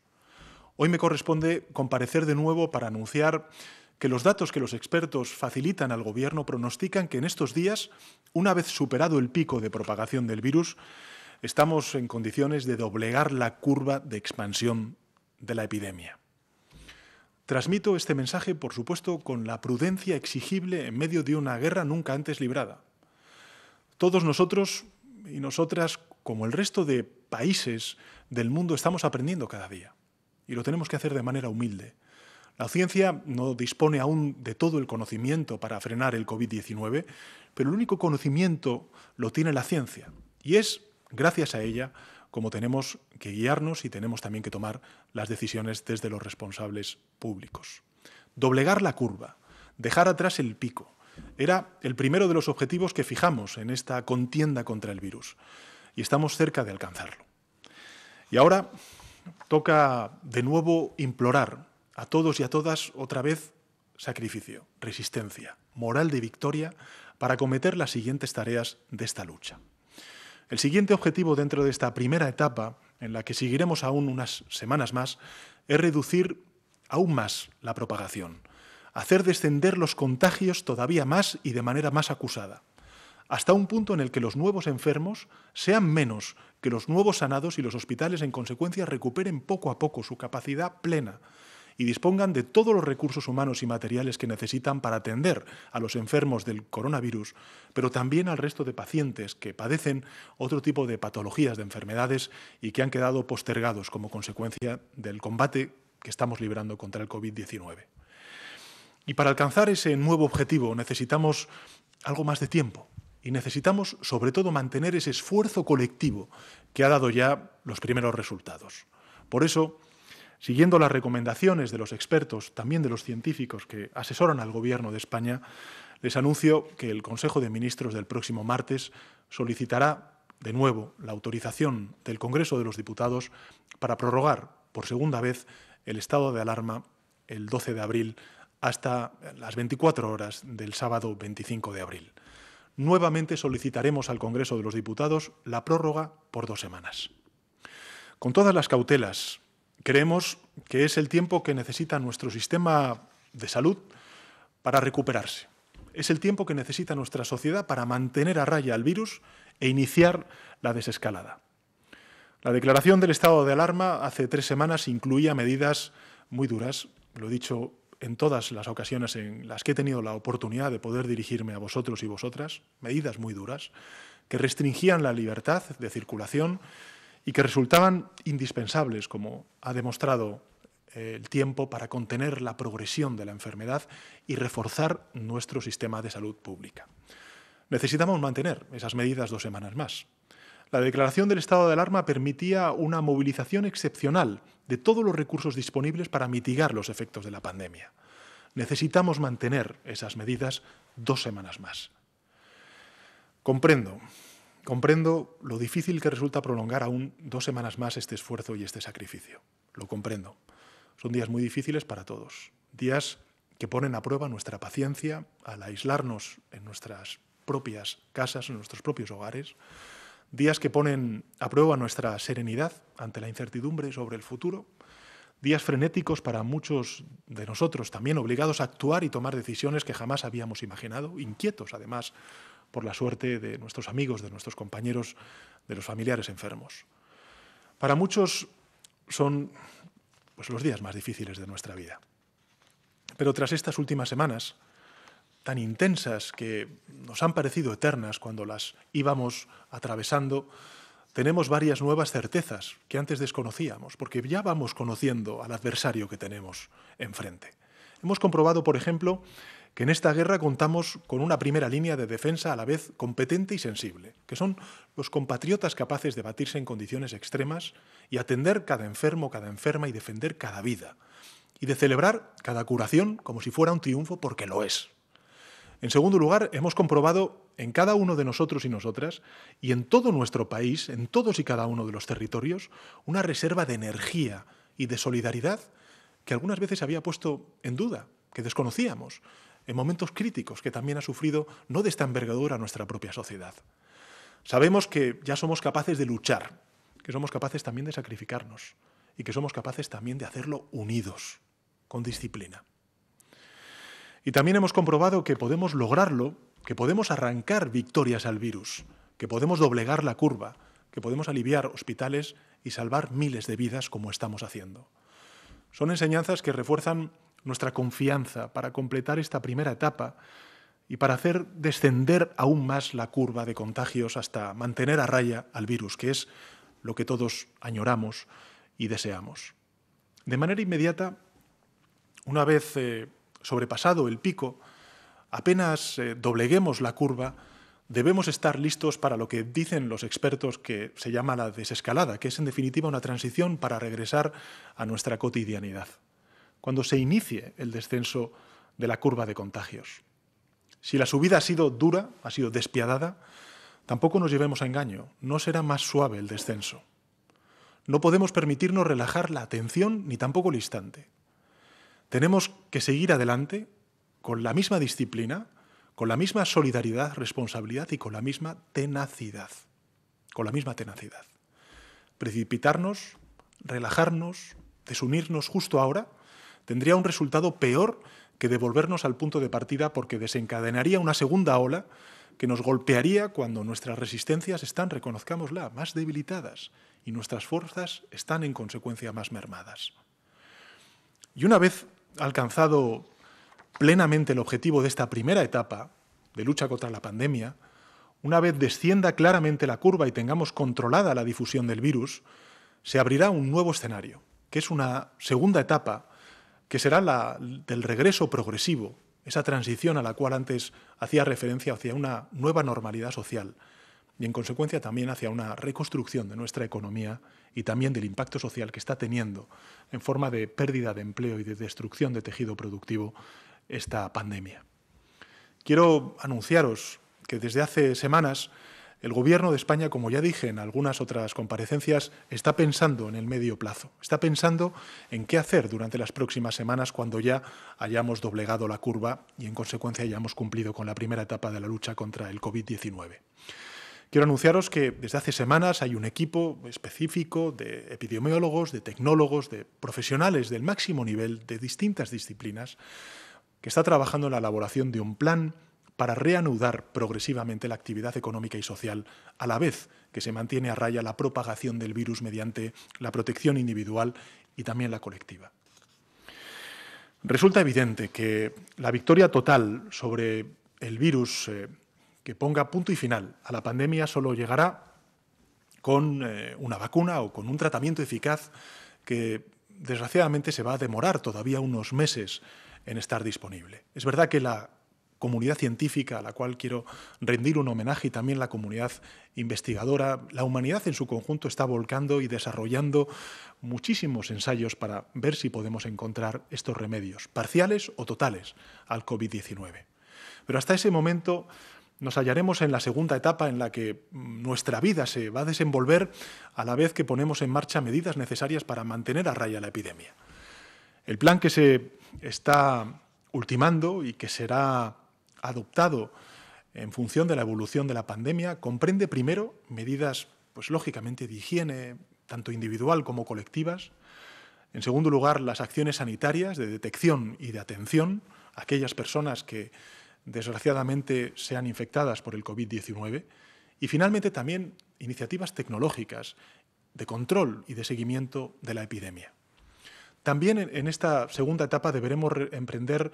Hoy me corresponde comparecer de nuevo para anunciar que los datos que los expertos facilitan al Gobierno pronostican que en estos días, una vez superado el pico de propagación del virus, estamos en condiciones de doblegar la curva de expansión de la epidemia. Transmito este mensaje, por supuesto, con la prudencia exigible en medio de una guerra nunca antes librada. Todos nosotros y nosotras, como el resto de países del mundo, estamos aprendiendo cada día. Y lo tenemos que hacer de manera humilde. La ciencia no dispone aún de todo el conocimiento para frenar el COVID-19, pero el único conocimiento lo tiene la ciencia. Y es gracias a ella como tenemos que guiarnos y tenemos también que tomar las decisiones desde los responsables públicos. Doblegar la curva, dejar atrás el pico, era el primero de los objetivos que fijamos en esta contienda contra el virus y estamos cerca de alcanzarlo. Y ahora toca de nuevo implorar a todos y a todas otra vez sacrificio, resistencia, moral de victoria para acometer las siguientes tareas de esta lucha. El siguiente objetivo dentro de esta primera etapa, en la que seguiremos aún unas semanas más, es reducir aún más la propagación hacer descender los contagios todavía más y de manera más acusada, hasta un punto en el que los nuevos enfermos sean menos que los nuevos sanados y los hospitales en consecuencia recuperen poco a poco su capacidad plena y dispongan de todos los recursos humanos y materiales que necesitan para atender a los enfermos del coronavirus, pero también al resto de pacientes que padecen otro tipo de patologías, de enfermedades y que han quedado postergados como consecuencia del combate que estamos librando contra el COVID-19. Y para alcanzar ese nuevo objetivo necesitamos algo más de tiempo y necesitamos sobre todo mantener ese esfuerzo colectivo que ha dado ya los primeros resultados. Por eso, siguiendo las recomendaciones de los expertos, también de los científicos que asesoran al Gobierno de España, les anuncio que el Consejo de Ministros del próximo martes solicitará de nuevo la autorización del Congreso de los Diputados para prorrogar por segunda vez el estado de alarma el 12 de abril hasta las 24 horas del sábado 25 de abril. Nuevamente solicitaremos al Congreso de los Diputados la prórroga por dos semanas. Con todas las cautelas, creemos que es el tiempo que necesita nuestro sistema de salud para recuperarse. Es el tiempo que necesita nuestra sociedad para mantener a raya al virus e iniciar la desescalada. La declaración del estado de alarma hace tres semanas incluía medidas muy duras, lo he dicho en todas las ocasiones en las que he tenido la oportunidad de poder dirigirme a vosotros y vosotras, medidas muy duras, que restringían la libertad de circulación y que resultaban indispensables, como ha demostrado eh, el tiempo, para contener la progresión de la enfermedad y reforzar nuestro sistema de salud pública. Necesitamos mantener esas medidas dos semanas más, la declaración del estado de alarma permitía una movilización excepcional de todos los recursos disponibles para mitigar los efectos de la pandemia. Necesitamos mantener esas medidas dos semanas más. Comprendo, comprendo lo difícil que resulta prolongar aún dos semanas más este esfuerzo y este sacrificio. Lo comprendo. Son días muy difíciles para todos. Días que ponen a prueba nuestra paciencia al aislarnos en nuestras propias casas, en nuestros propios hogares días que ponen a prueba nuestra serenidad ante la incertidumbre sobre el futuro, días frenéticos para muchos de nosotros, también obligados a actuar y tomar decisiones que jamás habíamos imaginado, inquietos además por la suerte de nuestros amigos, de nuestros compañeros, de los familiares enfermos. Para muchos son pues, los días más difíciles de nuestra vida. Pero tras estas últimas semanas, tan intensas que nos han parecido eternas cuando las íbamos atravesando, tenemos varias nuevas certezas que antes desconocíamos, porque ya vamos conociendo al adversario que tenemos enfrente. Hemos comprobado, por ejemplo, que en esta guerra contamos con una primera línea de defensa a la vez competente y sensible, que son los compatriotas capaces de batirse en condiciones extremas y atender cada enfermo, cada enferma y defender cada vida, y de celebrar cada curación como si fuera un triunfo porque lo es. En segundo lugar, hemos comprobado en cada uno de nosotros y nosotras y en todo nuestro país, en todos y cada uno de los territorios, una reserva de energía y de solidaridad que algunas veces había puesto en duda, que desconocíamos, en momentos críticos que también ha sufrido no de esta envergadura nuestra propia sociedad. Sabemos que ya somos capaces de luchar, que somos capaces también de sacrificarnos y que somos capaces también de hacerlo unidos, con disciplina. Y también hemos comprobado que podemos lograrlo, que podemos arrancar victorias al virus, que podemos doblegar la curva, que podemos aliviar hospitales y salvar miles de vidas como estamos haciendo. Son enseñanzas que refuerzan nuestra confianza para completar esta primera etapa y para hacer descender aún más la curva de contagios hasta mantener a raya al virus, que es lo que todos añoramos y deseamos. De manera inmediata, una vez eh, sobrepasado el pico, apenas eh, dobleguemos la curva, debemos estar listos para lo que dicen los expertos que se llama la desescalada, que es en definitiva una transición para regresar a nuestra cotidianidad, cuando se inicie el descenso de la curva de contagios. Si la subida ha sido dura, ha sido despiadada, tampoco nos llevemos a engaño, no será más suave el descenso. No podemos permitirnos relajar la atención ni tampoco el instante. Tenemos que seguir adelante con la misma disciplina, con la misma solidaridad, responsabilidad y con la misma tenacidad. Con la misma tenacidad. Precipitarnos, relajarnos, desunirnos justo ahora, tendría un resultado peor que devolvernos al punto de partida porque desencadenaría una segunda ola que nos golpearía cuando nuestras resistencias están, reconozcámosla, más debilitadas y nuestras fuerzas están en consecuencia más mermadas. Y una vez alcanzado plenamente el objetivo de esta primera etapa de lucha contra la pandemia, una vez descienda claramente la curva y tengamos controlada la difusión del virus, se abrirá un nuevo escenario, que es una segunda etapa, que será la del regreso progresivo, esa transición a la cual antes hacía referencia hacia una nueva normalidad social y, en consecuencia, también hacia una reconstrucción de nuestra economía y también del impacto social que está teniendo en forma de pérdida de empleo y de destrucción de tejido productivo esta pandemia. Quiero anunciaros que desde hace semanas el Gobierno de España, como ya dije en algunas otras comparecencias, está pensando en el medio plazo, está pensando en qué hacer durante las próximas semanas cuando ya hayamos doblegado la curva y, en consecuencia, hayamos cumplido con la primera etapa de la lucha contra el COVID-19. Quiero anunciaros que desde hace semanas hay un equipo específico de epidemiólogos, de tecnólogos, de profesionales del máximo nivel de distintas disciplinas que está trabajando en la elaboración de un plan para reanudar progresivamente la actividad económica y social, a la vez que se mantiene a raya la propagación del virus mediante la protección individual y también la colectiva. Resulta evidente que la victoria total sobre el virus eh, que ponga punto y final a la pandemia solo llegará con eh, una vacuna o con un tratamiento eficaz que desgraciadamente se va a demorar todavía unos meses en estar disponible. Es verdad que la comunidad científica, a la cual quiero rendir un homenaje, y también la comunidad investigadora, la humanidad en su conjunto está volcando y desarrollando muchísimos ensayos para ver si podemos encontrar estos remedios, parciales o totales, al COVID-19. Pero hasta ese momento nos hallaremos en la segunda etapa en la que mm, nuestra vida se va a desenvolver a la vez que ponemos en marcha medidas necesarias para mantener a raya la epidemia. El plan que se está ultimando y que será adoptado en función de la evolución de la pandemia comprende primero medidas, pues lógicamente, de higiene, tanto individual como colectivas. En segundo lugar, las acciones sanitarias de detección y de atención, a aquellas personas que desgraciadamente sean infectadas por el COVID-19. Y finalmente también iniciativas tecnológicas de control y de seguimiento de la epidemia. También en esta segunda etapa deberemos emprender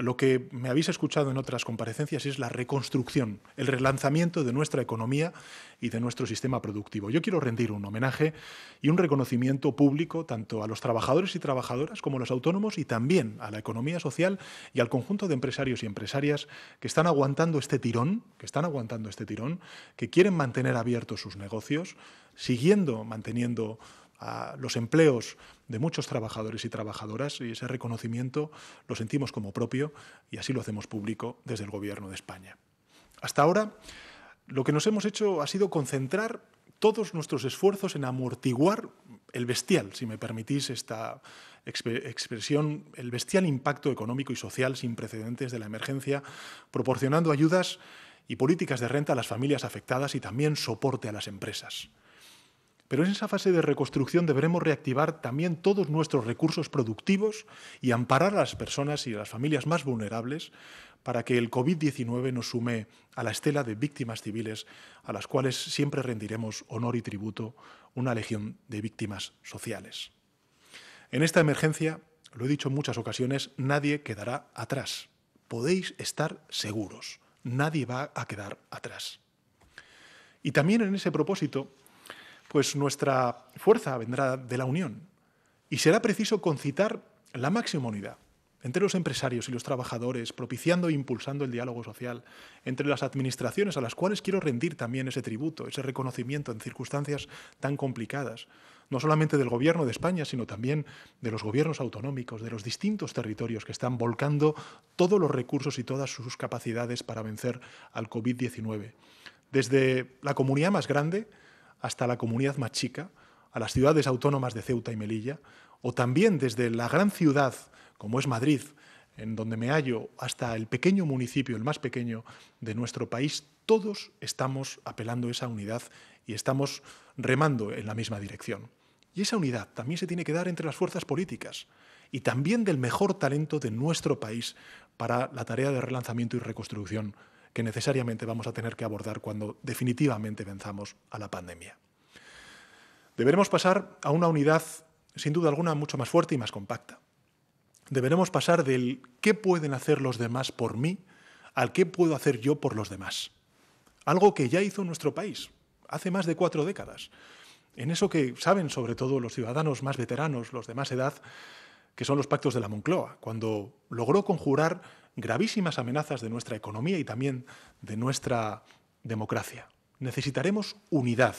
lo que me habéis escuchado en otras comparecencias es la reconstrucción, el relanzamiento de nuestra economía y de nuestro sistema productivo. Yo quiero rendir un homenaje y un reconocimiento público tanto a los trabajadores y trabajadoras como a los autónomos y también a la economía social y al conjunto de empresarios y empresarias que están aguantando este tirón, que están aguantando este tirón, que quieren mantener abiertos sus negocios, siguiendo manteniendo a los empleos de muchos trabajadores y trabajadoras y ese reconocimiento lo sentimos como propio y así lo hacemos público desde el Gobierno de España. Hasta ahora, lo que nos hemos hecho ha sido concentrar todos nuestros esfuerzos en amortiguar el bestial, si me permitís esta expresión, el bestial impacto económico y social sin precedentes de la emergencia, proporcionando ayudas y políticas de renta a las familias afectadas y también soporte a las empresas. Pero en esa fase de reconstrucción deberemos reactivar también todos nuestros recursos productivos y amparar a las personas y a las familias más vulnerables para que el COVID-19 nos sume a la estela de víctimas civiles a las cuales siempre rendiremos honor y tributo una legión de víctimas sociales. En esta emergencia, lo he dicho en muchas ocasiones, nadie quedará atrás. Podéis estar seguros, nadie va a quedar atrás. Y también en ese propósito pues nuestra fuerza vendrá de la unión y será preciso concitar la máxima unidad entre los empresarios y los trabajadores, propiciando e impulsando el diálogo social, entre las administraciones a las cuales quiero rendir también ese tributo, ese reconocimiento en circunstancias tan complicadas, no solamente del Gobierno de España, sino también de los gobiernos autonómicos, de los distintos territorios que están volcando todos los recursos y todas sus capacidades para vencer al COVID-19. Desde la comunidad más grande, hasta la comunidad más chica, a las ciudades autónomas de Ceuta y Melilla, o también desde la gran ciudad como es Madrid, en donde me hallo, hasta el pequeño municipio, el más pequeño de nuestro país, todos estamos apelando a esa unidad y estamos remando en la misma dirección. Y esa unidad también se tiene que dar entre las fuerzas políticas y también del mejor talento de nuestro país para la tarea de relanzamiento y reconstrucción que necesariamente vamos a tener que abordar cuando definitivamente venzamos a la pandemia. Deberemos pasar a una unidad, sin duda alguna, mucho más fuerte y más compacta. Deberemos pasar del qué pueden hacer los demás por mí al qué puedo hacer yo por los demás. Algo que ya hizo nuestro país hace más de cuatro décadas. En eso que saben sobre todo los ciudadanos más veteranos, los de más edad, que son los pactos de la Moncloa, cuando logró conjurar gravísimas amenazas de nuestra economía y también de nuestra democracia. Necesitaremos unidad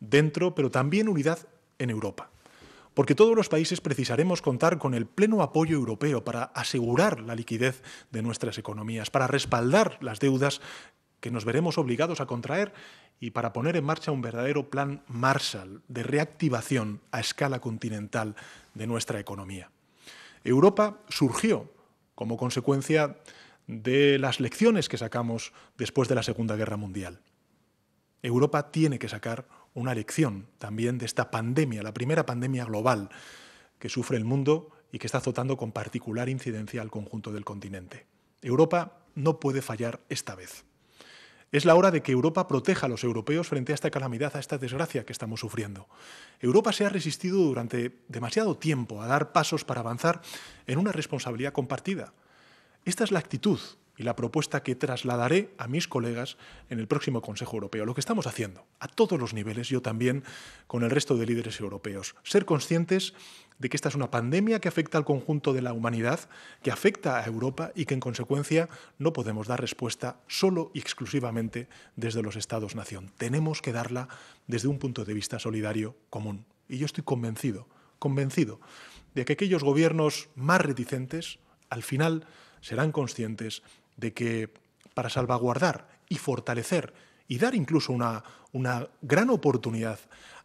dentro, pero también unidad en Europa porque todos los países precisaremos contar con el pleno apoyo europeo para asegurar la liquidez de nuestras economías, para respaldar las deudas que nos veremos obligados a contraer y para poner en marcha un verdadero plan Marshall de reactivación a escala continental de nuestra economía. Europa surgió como consecuencia de las lecciones que sacamos después de la Segunda Guerra Mundial. Europa tiene que sacar una lección también de esta pandemia, la primera pandemia global que sufre el mundo y que está azotando con particular incidencia al conjunto del continente. Europa no puede fallar esta vez. Es la hora de que Europa proteja a los europeos frente a esta calamidad, a esta desgracia que estamos sufriendo. Europa se ha resistido durante demasiado tiempo a dar pasos para avanzar en una responsabilidad compartida. Esta es la actitud y la propuesta que trasladaré a mis colegas en el próximo Consejo Europeo. Lo que estamos haciendo a todos los niveles, yo también, con el resto de líderes europeos. Ser conscientes de que esta es una pandemia que afecta al conjunto de la humanidad, que afecta a Europa y que en consecuencia no podemos dar respuesta solo y exclusivamente desde los Estados-nación. Tenemos que darla desde un punto de vista solidario común. Y yo estoy convencido, convencido, de que aquellos gobiernos más reticentes, al final, serán conscientes de que para salvaguardar y fortalecer y dar incluso una, gran oportunidad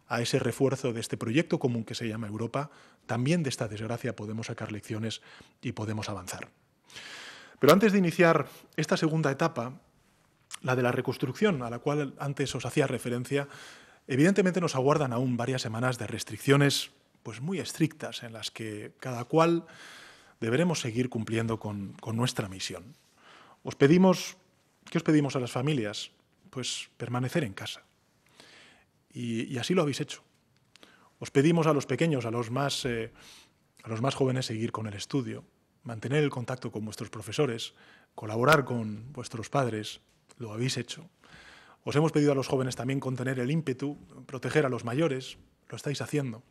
a ese refuerzo de este proyecto común que se llama Europa, también de esta desgracia podemos sacar lecciones y podemos avanzar. Pero antes de iniciar esta segunda etapa, la de la reconstrucción, a la cual antes os hacía referencia, evidentemente nos aguardan aún varias semanas de restricciones pues muy estrictas en las que cada cual deberemos seguir cumpliendo con nuestra misión. Os pedimos, ¿qué os pedimos a las familias? Pues permanecer en casa. Y, así lo habéis hecho. Os pedimos a los pequeños, a los más, eh, a los más jóvenes, seguir con el estudio, mantener el contacto con vuestros profesores, colaborar con vuestros padres, lo habéis hecho. Os hemos pedido a los jóvenes también contener el ímpetu, proteger a los mayores, lo estáis haciendo.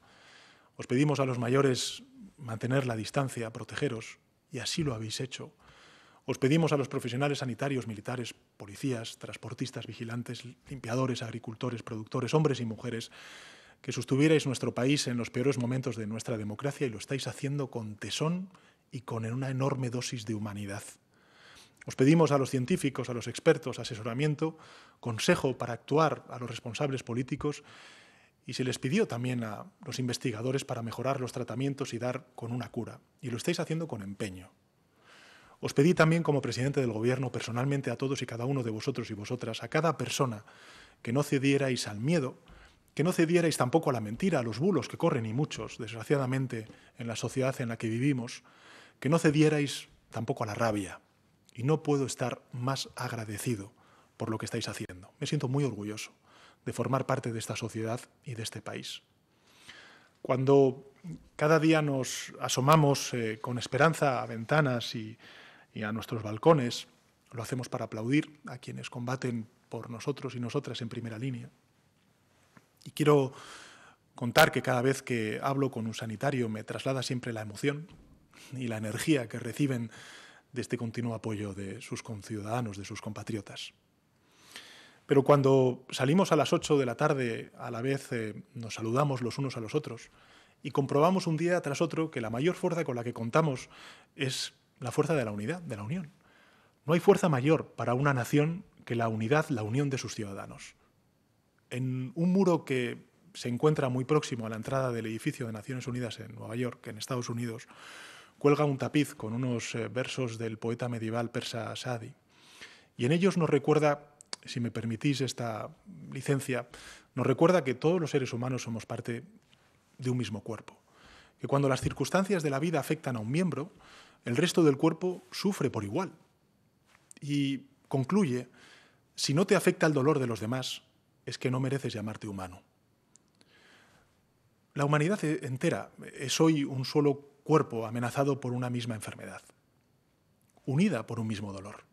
Os pedimos a los mayores mantener la distancia, protegeros, y así lo habéis hecho. Os pedimos a los profesionales sanitarios, militares, policías, transportistas, vigilantes, limpiadores, agricultores, productores, hombres y mujeres, que sostuvierais nuestro país en los peores momentos de nuestra democracia y lo estáis haciendo con tesón y con una enorme dosis de humanidad. Os pedimos a los científicos, a los expertos, asesoramiento, consejo para actuar, a los responsables políticos y se les pidió también a los investigadores para mejorar los tratamientos y dar con una cura. Y lo estáis haciendo con empeño. Os pedí también como presidente del Gobierno personalmente a todos y cada uno de vosotros y vosotras, a cada persona, que no cedierais al miedo, que no cedierais tampoco a la mentira, a los bulos que corren y muchos, desgraciadamente, en la sociedad en la que vivimos, que no cedierais tampoco a la rabia. Y no puedo estar más agradecido por lo que estáis haciendo. Me siento muy orgulloso de formar parte de esta sociedad y de este país. Cuando cada día nos asomamos eh, con esperanza a ventanas y, y a nuestros balcones. Lo hacemos para aplaudir a quienes combaten por nosotros y nosotras en primera línea. Y quiero contar que cada vez que hablo con un sanitario me traslada siempre la emoción y la energía que reciben de este continuo apoyo de sus conciudadanos, de sus compatriotas. Pero cuando salimos a las 8 de la tarde, a la vez eh, nos saludamos los unos a los otros y comprobamos un día tras otro que la mayor fuerza con la que contamos es la fuerza de la unidad, de la unión. No hay fuerza mayor para una nación que la unidad, la unión de sus ciudadanos. En un muro que se encuentra muy próximo a la entrada del edificio de Naciones Unidas en Nueva York, en Estados Unidos, cuelga un tapiz con unos eh, versos del poeta medieval persa Saadi, Y en ellos nos recuerda, si me permitís esta licencia, nos recuerda que todos los seres humanos somos parte de un mismo cuerpo. Que cuando las circunstancias de la vida afectan a un miembro, el resto del cuerpo sufre por igual. Y concluye, si no te afecta el dolor de los demás, es que no mereces llamarte humano. La humanidad e-, entera es hoy un solo cuerpo amenazado por una misma enfermedad, unida por un mismo dolor,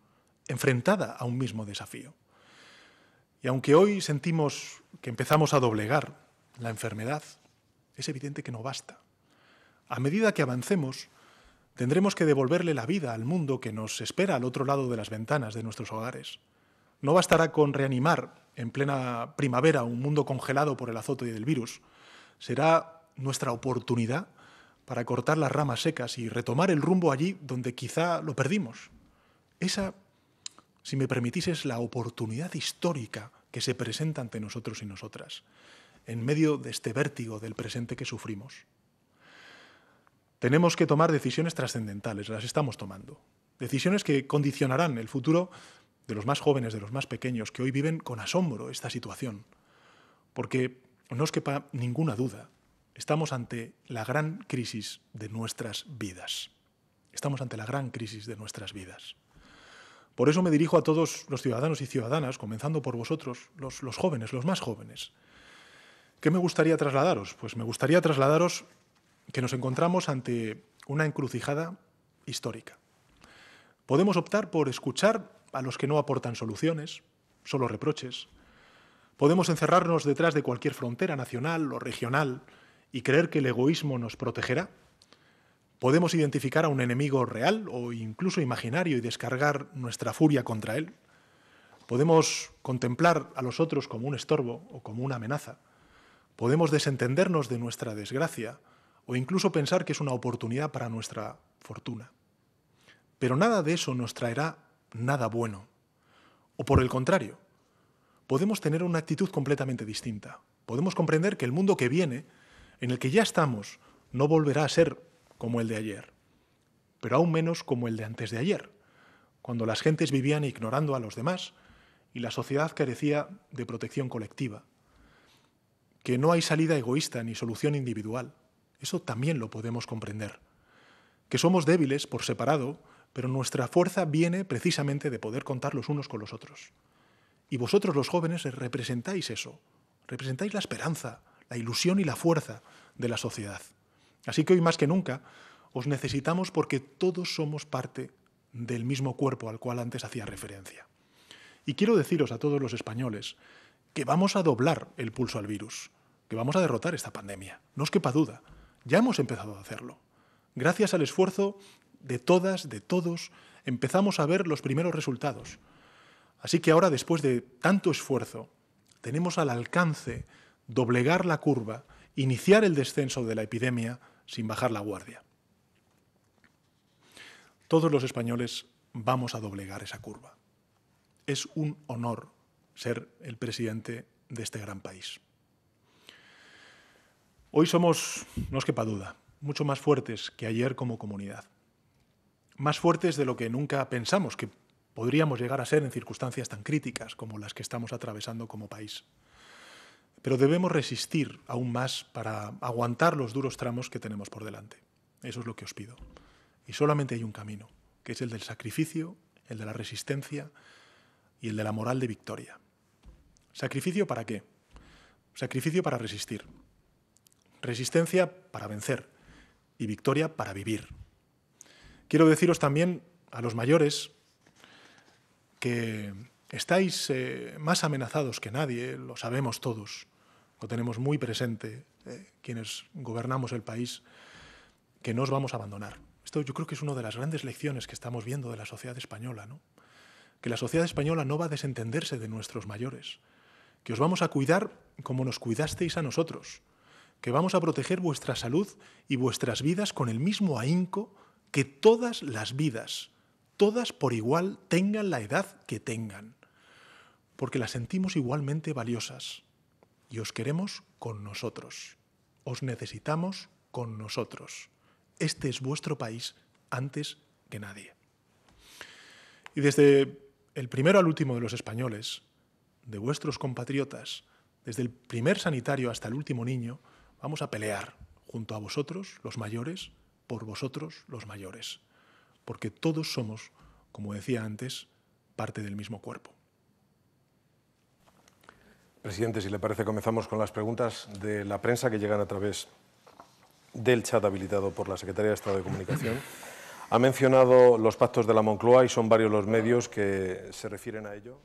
enfrentada a un mismo desafío. Y aunque hoy sentimos que empezamos a doblegar la enfermedad, es evidente que no basta. A medida que avancemos, Tendremos que devolverle la vida al mundo que nos espera al otro lado de las ventanas de nuestros hogares. No bastará con reanimar en plena primavera un mundo congelado por el azote del virus. Será nuestra oportunidad para cortar las ramas secas y retomar el rumbo allí donde quizá lo perdimos. Esa, si me permitís, es la oportunidad histórica que se presenta ante nosotros y nosotras, en medio de este vértigo del presente que sufrimos tenemos que tomar decisiones trascendentales, las estamos tomando. Decisiones que condicionarán el futuro de los más jóvenes, de los más pequeños, que hoy viven con asombro esta situación. Porque no os quepa ninguna duda, estamos ante la gran crisis de nuestras vidas. Estamos ante la gran crisis de nuestras vidas. Por eso me dirijo a todos los ciudadanos y ciudadanas, comenzando por vosotros, los, los jóvenes, los más jóvenes. ¿Qué me gustaría trasladaros? Pues me gustaría trasladaros que nos encontramos ante una encrucijada histórica. Podemos optar por escuchar a los que no aportan soluciones, solo reproches. Podemos encerrarnos detrás de cualquier frontera nacional o regional y creer que el egoísmo nos protegerá. Podemos identificar a un enemigo real o incluso imaginario y descargar nuestra furia contra él. Podemos contemplar a los otros como un estorbo o como una amenaza. Podemos desentendernos de nuestra desgracia o incluso pensar que es una oportunidad para nuestra fortuna. Pero nada de eso nos traerá nada bueno. O por el contrario, podemos tener una actitud completamente distinta. Podemos comprender que el mundo que viene, en el que ya estamos, no volverá a ser como el de ayer, pero aún menos como el de antes de ayer, cuando las gentes vivían ignorando a los demás y la sociedad carecía de protección colectiva. Que no hay salida egoísta ni solución individual eso también lo podemos comprender. Que somos débiles por separado, pero nuestra fuerza viene precisamente de poder contar los unos con los otros. Y vosotros los jóvenes representáis eso, representáis la esperanza, la ilusión y la fuerza de la sociedad. Así que hoy más que nunca os necesitamos porque todos somos parte del mismo cuerpo al cual antes hacía referencia. Y quiero deciros a todos los españoles que vamos a doblar el pulso al virus, que vamos a derrotar esta pandemia, no os quepa duda. Ya hemos empezado a hacerlo. Gracias al esfuerzo de todas, de todos, empezamos a ver los primeros resultados. Así que ahora, después de tanto esfuerzo, tenemos al alcance doblegar la curva, iniciar el descenso de la epidemia sin bajar la guardia. Todos los españoles vamos a doblegar esa curva. Es un honor ser el presidente de este gran país. Hoy somos, no os quepa duda, mucho más fuertes que ayer como comunidad. Más fuertes de lo que nunca pensamos que podríamos llegar a ser en circunstancias tan críticas como las que estamos atravesando como país. Pero debemos resistir aún más para aguantar los duros tramos que tenemos por delante. Eso es lo que os pido. Y solamente hay un camino, que es el del sacrificio, el de la resistencia y el de la moral de victoria. ¿Sacrificio para qué? Sacrificio para resistir Resistencia para vencer y victoria para vivir. Quiero deciros también a los mayores que estáis eh, más amenazados que nadie, lo sabemos todos, lo tenemos muy presente eh, quienes gobernamos el país, que no os vamos a abandonar. Esto yo creo que es una de las grandes lecciones que estamos viendo de la sociedad española, que la sociedad española no va a desentenderse de nuestros mayores, que os vamos a cuidar como nos cuidasteis a nosotros, que vamos a proteger vuestra salud y vuestras vidas con el mismo ahínco que todas las vidas, todas por igual, tengan la edad que tengan, porque las sentimos igualmente valiosas y os queremos con nosotros, os necesitamos con nosotros. Este es vuestro país antes que nadie. Y desde el primero al último de los españoles, de vuestros compatriotas, desde el primer sanitario hasta el último niño, Vamos a pelear junto a vosotros, los mayores, por vosotros, los mayores, porque todos somos, como decía antes, parte del mismo cuerpo. Presidente, si le parece, comenzamos con las preguntas de la prensa que llegan a través del chat habilitado por la Secretaría de Estado de Comunicación. Ha mencionado los pactos de la Moncloa y son varios los medios que se refieren a ello.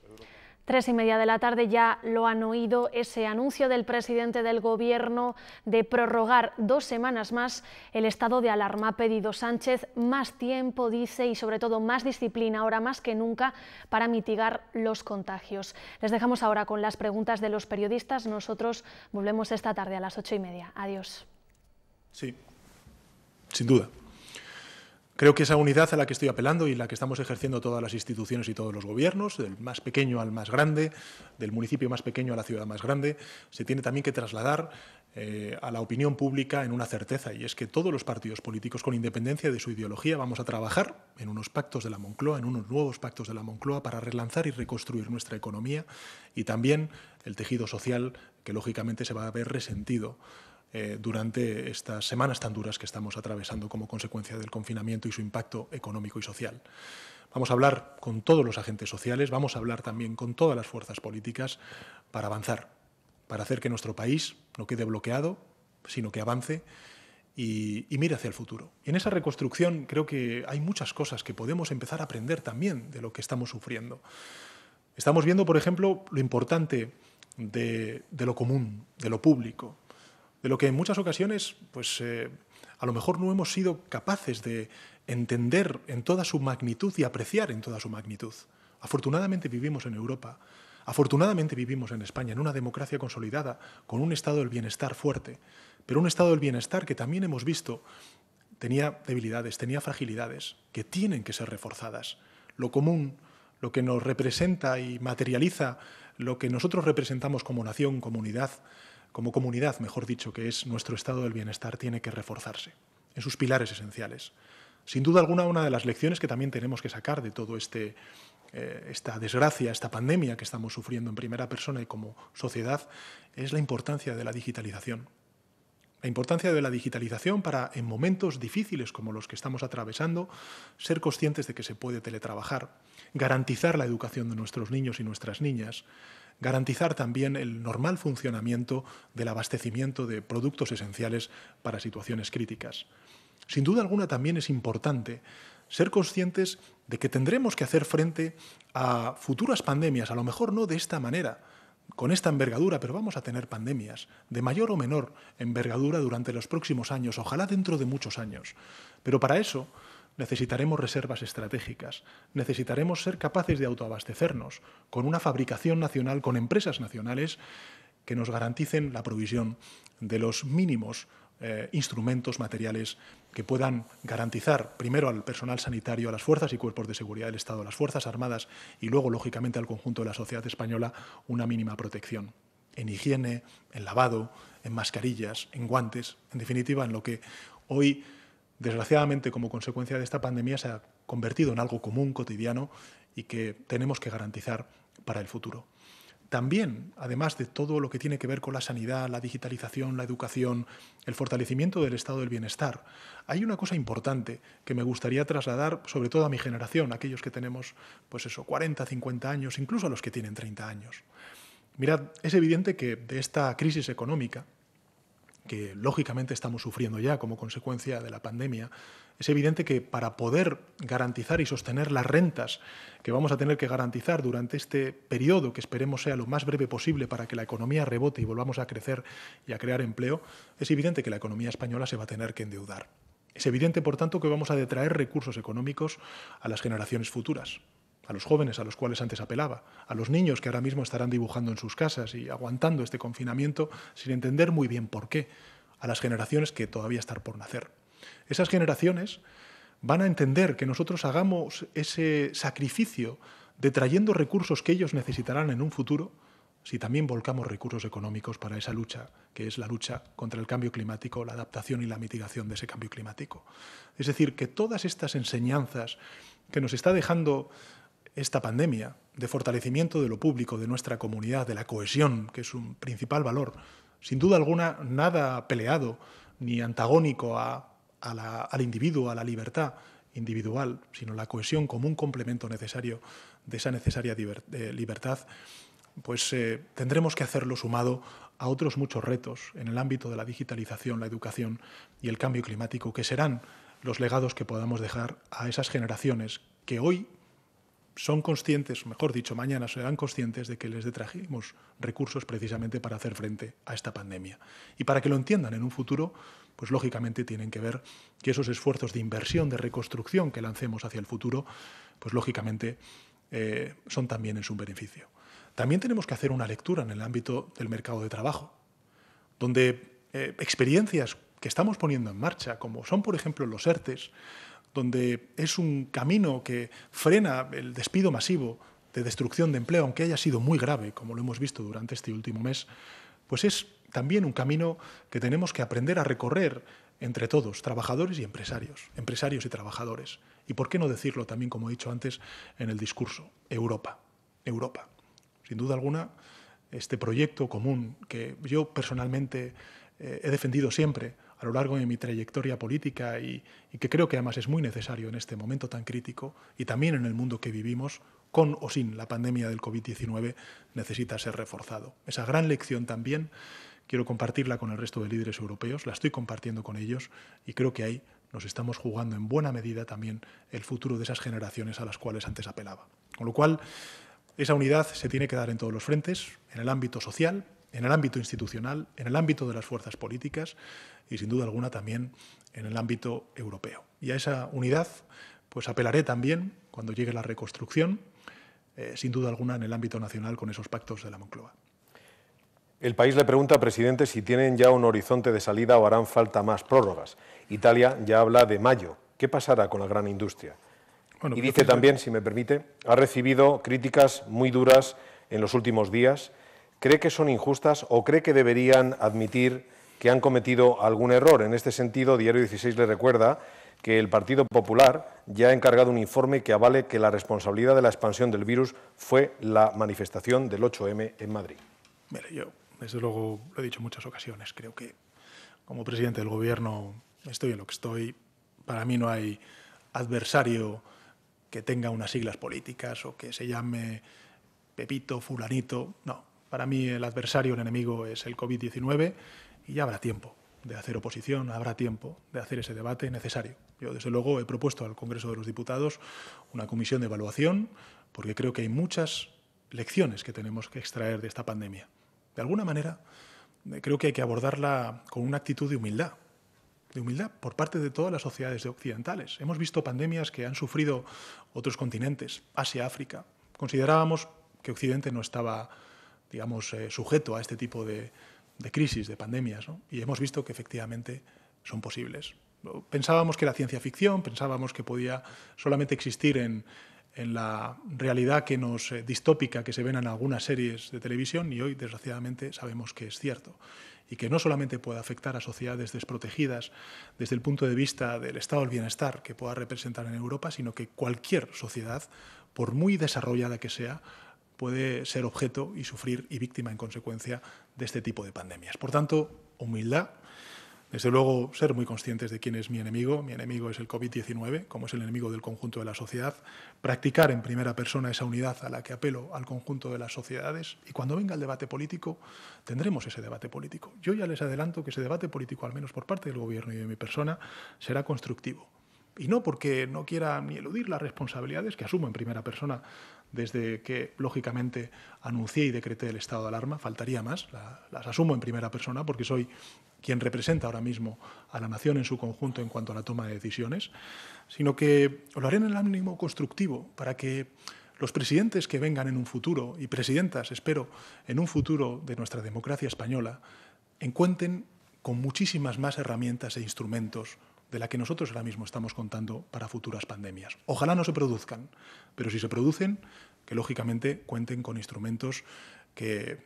Tres y media de la tarde ya lo han oído ese anuncio del presidente del Gobierno de prorrogar dos semanas más el estado de alarma. Ha pedido Sánchez más tiempo, dice, y sobre todo más disciplina, ahora más que nunca, para mitigar los contagios. Les dejamos ahora con las preguntas de los periodistas. Nosotros volvemos esta tarde a las ocho y media. Adiós. Sí, sin duda. Creo que esa unidad a la que estoy apelando y la que estamos ejerciendo todas las instituciones y todos los gobiernos, del más pequeño al más grande, del municipio más pequeño a la ciudad más grande, se tiene también que trasladar eh, a la opinión pública en una certeza, y es que todos los partidos políticos, con independencia de su ideología, vamos a trabajar en unos pactos de la Moncloa, en unos nuevos pactos de la Moncloa, para relanzar y reconstruir nuestra economía y también el tejido social que lógicamente se va a ver resentido eh, durante estas semanas tan duras que estamos atravesando como consecuencia del confinamiento y su impacto económico y social. Vamos a hablar con todos los agentes sociales, vamos a hablar también con todas las fuerzas políticas para avanzar, para hacer que nuestro país no quede bloqueado, sino que avance y, mire hacia el futuro. Y en esa reconstrucción creo que hay muchas cosas que podemos empezar a aprender también de lo que estamos sufriendo. Estamos viendo, por ejemplo, lo importante de lo común, de lo público, de lo que en muchas ocasiones, pues eh, a lo mejor no hemos sido capaces de entender en toda su magnitud y apreciar en toda su magnitud. Afortunadamente vivimos en Europa, afortunadamente vivimos en España, en una democracia consolidada, con un estado del bienestar fuerte, pero un estado del bienestar que también hemos visto tenía debilidades, tenía fragilidades, que tienen que ser reforzadas. Lo común, lo que nos representa y materializa, lo que nosotros representamos como nación, comunidad, como comunidad, mejor dicho, que es nuestro estado del bienestar, tiene que reforzarse en sus pilares esenciales. Sin duda alguna, una de las lecciones que también tenemos que sacar de toda este eh, esta desgracia, esta pandemia que estamos sufriendo en primera persona y como sociedad, es la importancia de la digitalización. La importancia de la digitalización para, en momentos difíciles como los que estamos atravesando, ser conscientes de que se puede teletrabajar, garantizar la educación de nuestros niños y nuestras niñas, garantizar también el normal funcionamiento del abastecimiento de productos esenciales para situaciones críticas. Sin duda alguna también es importante ser conscientes de que tendremos que hacer frente a futuras pandemias, a lo mejor no de esta manera, con esta envergadura, pero vamos a tener pandemias de mayor o menor envergadura durante los próximos años, ojalá dentro de muchos años. Pero para eso necesitaremos reservas estratégicas, necesitaremos ser capaces de autoabastecernos con una fabricación nacional, con empresas nacionales que nos garanticen la provisión de los mínimos eh, instrumentos materiales que puedan garantizar primero al personal sanitario, a las fuerzas y cuerpos de seguridad del Estado, a las Fuerzas Armadas y luego, lógicamente, al conjunto de la sociedad española una mínima protección en higiene, en lavado, en mascarillas, en guantes, en definitiva, en lo que hoy desgraciadamente como consecuencia de esta pandemia se ha convertido en algo común, cotidiano y que tenemos que garantizar para el futuro. También, además de todo lo que tiene que ver con la sanidad, la digitalización, la educación, el fortalecimiento del estado del bienestar, hay una cosa importante que me gustaría trasladar sobre todo a mi generación, a aquellos que tenemos pues eso, 40, 50 años, incluso a los que tienen 30 años. Mirad, es evidente que de esta crisis económica que lógicamente estamos sufriendo ya como consecuencia de la pandemia, es evidente que para poder garantizar y sostener las rentas que vamos a tener que garantizar durante este periodo, que esperemos sea lo más breve posible para que la economía rebote y volvamos a crecer y a crear empleo, es evidente que la economía española se va a tener que endeudar. Es evidente, por tanto, que vamos a detraer recursos económicos a las generaciones futuras a los jóvenes a los cuales antes apelaba, a los niños que ahora mismo estarán dibujando en sus casas y aguantando este confinamiento sin entender muy bien por qué, a las generaciones que todavía están por nacer. Esas generaciones van a entender que nosotros hagamos ese sacrificio ...de trayendo recursos que ellos necesitarán en un futuro, si también volcamos recursos económicos para esa lucha, que es la lucha contra el cambio climático, la adaptación y la mitigación de ese cambio climático. Es decir, que todas estas enseñanzas que nos está dejando esta pandemia, de fortalecimiento de lo público, de nuestra comunidad, de la cohesión, que es un principal valor, sin duda alguna nada peleado ni antagónico al individuo, a la libertad individual, sino la cohesión como un complemento necesario de esa necesaria libertad, pues eh, tendremos que hacerlo sumado a otros muchos retos en el ámbito de la digitalización, la educación y el cambio climático, que serán los legados que podamos dejar a esas generaciones que hoy son conscientes, mejor dicho, mañana serán conscientes de que les detrajimos recursos precisamente para hacer frente a esta pandemia. Y para que lo entiendan en un futuro, pues lógicamente tienen que ver que esos esfuerzos de inversión, de reconstrucción que lancemos hacia el futuro, pues lógicamente eh, son también en su beneficio. También tenemos que hacer una lectura en el ámbito del mercado de trabajo, donde eh, experiencias que estamos poniendo en marcha, como son por ejemplo los ERTES, donde es un camino que frena el despido masivo de destrucción de empleo, aunque haya sido muy grave, como lo hemos visto durante este último mes, pues es también un camino que tenemos que aprender a recorrer entre todos, trabajadores y empresarios, empresarios y trabajadores. Y por qué no decirlo también, como he dicho antes, en el discurso, Europa, Europa. Sin duda alguna, este proyecto común que yo personalmente eh, he defendido siempre, a lo largo de mi trayectoria política y, que creo que además es muy necesario en este momento tan crítico y también en el mundo que vivimos, con o sin la pandemia del COVID-19, necesita ser reforzado. Esa gran lección también quiero compartirla con el resto de líderes europeos, la estoy compartiendo con ellos y creo que ahí nos estamos jugando en buena medida también el futuro de esas generaciones a las cuales antes apelaba. Con lo cual, esa unidad se tiene que dar en todos los frentes, en el ámbito social, en el ámbito institucional, en el ámbito de las fuerzas políticas y sin duda alguna también en el ámbito europeo. Y a esa unidad pues apelaré también cuando llegue la reconstrucción, eh, sin duda alguna en el ámbito nacional con esos pactos de la Moncloa. El país le pregunta, presidente, si tienen ya un horizonte de salida o harán falta más prórrogas. Italia ya habla de mayo. ¿Qué pasará con la gran industria? y dice también, si me permite, ha recibido críticas muy duras en los últimos días cree que son injustas o cree que deberían admitir que han cometido algún error. En este sentido, Diario 16 le recuerda que el Partido Popular ya ha encargado un informe que avale que la responsabilidad de la expansión del virus fue la manifestación del 8M en Madrid. Mire, yo, desde luego, lo he dicho en muchas ocasiones, creo que como presidente del Gobierno estoy en lo que estoy. Para mí no hay adversario que tenga unas siglas políticas o que se llame Pepito, fulanito, no. Para mí el adversario, el enemigo es el COVID-19 y ya habrá tiempo de hacer oposición, habrá tiempo de hacer ese debate necesario. Yo, desde luego, he propuesto al Congreso de los Diputados una comisión de evaluación porque creo que hay muchas lecciones que tenemos que extraer de esta pandemia. De alguna manera, creo que hay que abordarla con una actitud de humildad, de humildad por parte de todas las sociedades occidentales. Hemos visto pandemias que han sufrido otros continentes, Asia, África. Considerábamos que Occidente no estaba digamos, eh, sujeto a este tipo de, crisis, de pandemias, y hemos visto que efectivamente son posibles. Pensábamos que era ciencia ficción, pensábamos que podía solamente existir en, en la realidad que nos eh, distópica que se ven en algunas series de televisión y hoy desgraciadamente sabemos que es cierto y que no solamente puede afectar a sociedades desprotegidas desde el punto de vista del estado del bienestar que pueda representar en Europa, sino que cualquier sociedad, por muy desarrollada que sea, puede ser objeto y sufrir y víctima en consecuencia de este tipo de pandemias. Por tanto, humildad, desde luego ser muy conscientes de quién es mi enemigo, mi enemigo es el COVID-19, como es el enemigo del conjunto de la sociedad, practicar en primera persona esa unidad a la que apelo al conjunto de las sociedades y cuando venga el debate político tendremos ese debate político. Yo ya les adelanto que ese debate político, al menos por parte del Gobierno y de mi persona, será constructivo. Y no porque no quiera ni eludir las responsabilidades que asumo en primera persona desde que, lógicamente, anuncié y decreté el estado de alarma, faltaría más, las asumo en primera persona porque soy quien representa ahora mismo a la nación en su conjunto en cuanto a la toma de decisiones, sino que lo haré en el ánimo constructivo para que los presidentes que vengan en un futuro, y presidentas, espero, en un futuro de nuestra democracia española, encuentren con muchísimas más herramientas e instrumentos de la que nosotros ahora mismo estamos contando para futuras pandemias. Ojalá no se produzcan, pero si se producen, que lógicamente cuenten con instrumentos que,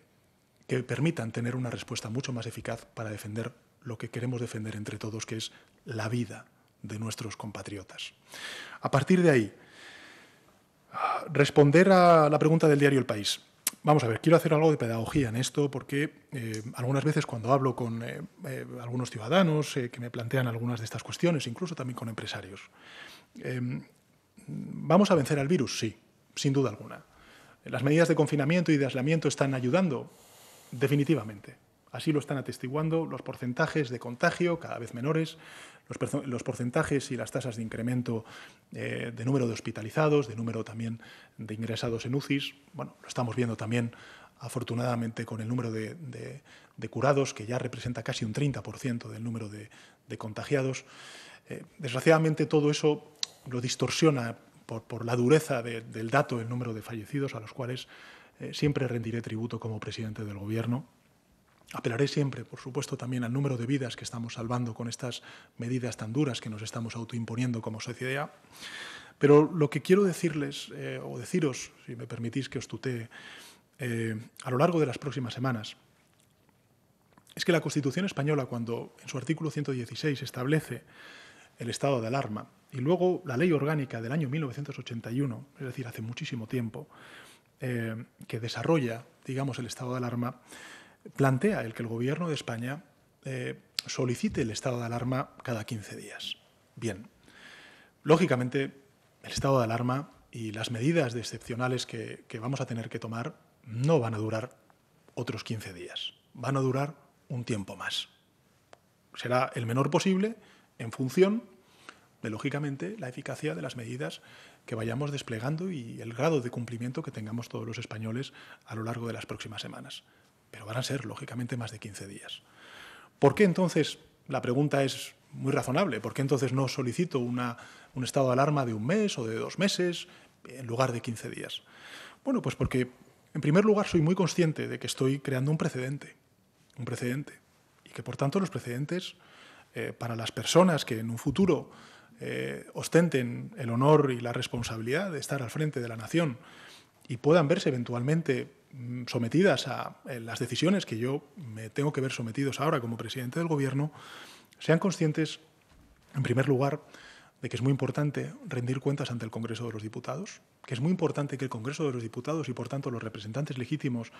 que permitan tener una respuesta mucho más eficaz para defender lo que queremos defender entre todos, que es la vida de nuestros compatriotas. A partir de ahí, responder a la pregunta del diario El País. Vamos a ver, quiero hacer algo de pedagogía en esto porque eh, algunas veces cuando hablo con eh, eh, algunos ciudadanos que me plantean algunas de estas cuestiones, incluso también con empresarios, em, ¿vamos a vencer al virus? Sí, sin duda alguna. ¿Las medidas de confinamiento y de aislamiento están ayudando? Definitivamente. Así lo están atestiguando los porcentajes de contagio cada vez menores, los, porcentajes y las tasas de incremento eh, de número de hospitalizados, de número también de ingresados en UCIs. Bueno, lo estamos viendo también afortunadamente con el número de, curados, que ya representa casi un 30% del número de, contagiados. Eh, desgraciadamente todo eso lo distorsiona por, la dureza del dato el número de fallecidos, a los cuales eh, siempre rendiré tributo como presidente del Gobierno Apelaré siempre, por supuesto, también al número de vidas que estamos salvando con estas medidas tan duras que nos estamos autoimponiendo como sociedad. Pero lo que quiero decirles, eh, o deciros, si me permitís que os tutee, eh, a lo largo de las próximas semanas, es que la Constitución española, cuando en su artículo 116 establece el estado de alarma, y luego la ley orgánica del año 1981, es decir, hace muchísimo tiempo, eh, que desarrolla, digamos, el estado de alarma, plantea el que el gobierno de España eh, solicite el estado de alarma cada 15 días. Bien, lógicamente el estado de alarma y las medidas excepcionales que, que vamos a tener que tomar no van a durar otros 15 días, van a durar un tiempo más. Será el menor posible en función de, lógicamente, la eficacia de las medidas que vayamos desplegando y el grado de cumplimiento que tengamos todos los españoles a lo largo de las próximas semanas pero van a ser, lógicamente, más de 15 días. ¿Por qué entonces? La pregunta es muy razonable. ¿Por qué entonces no solicito un estado de alarma de un mes o de dos meses en lugar de 15 días? Bueno, pues porque, en primer lugar, soy muy consciente de que estoy creando un precedente. Un precedente. Y que, por tanto, los precedentes, eh, para las personas que en un futuro eh, ostenten el honor y la responsabilidad de estar al frente de la nación y puedan verse eventualmente Mm, sometidas a eh, las decisiones que yo me tengo que ver sometidos ahora como presidente del Gobierno, sean conscientes, en primer lugar, de que es muy importante rendir cuentas ante el Congreso de los Diputados, que es muy importante que el Congreso de los Diputados y, por tanto, los representantes legítimos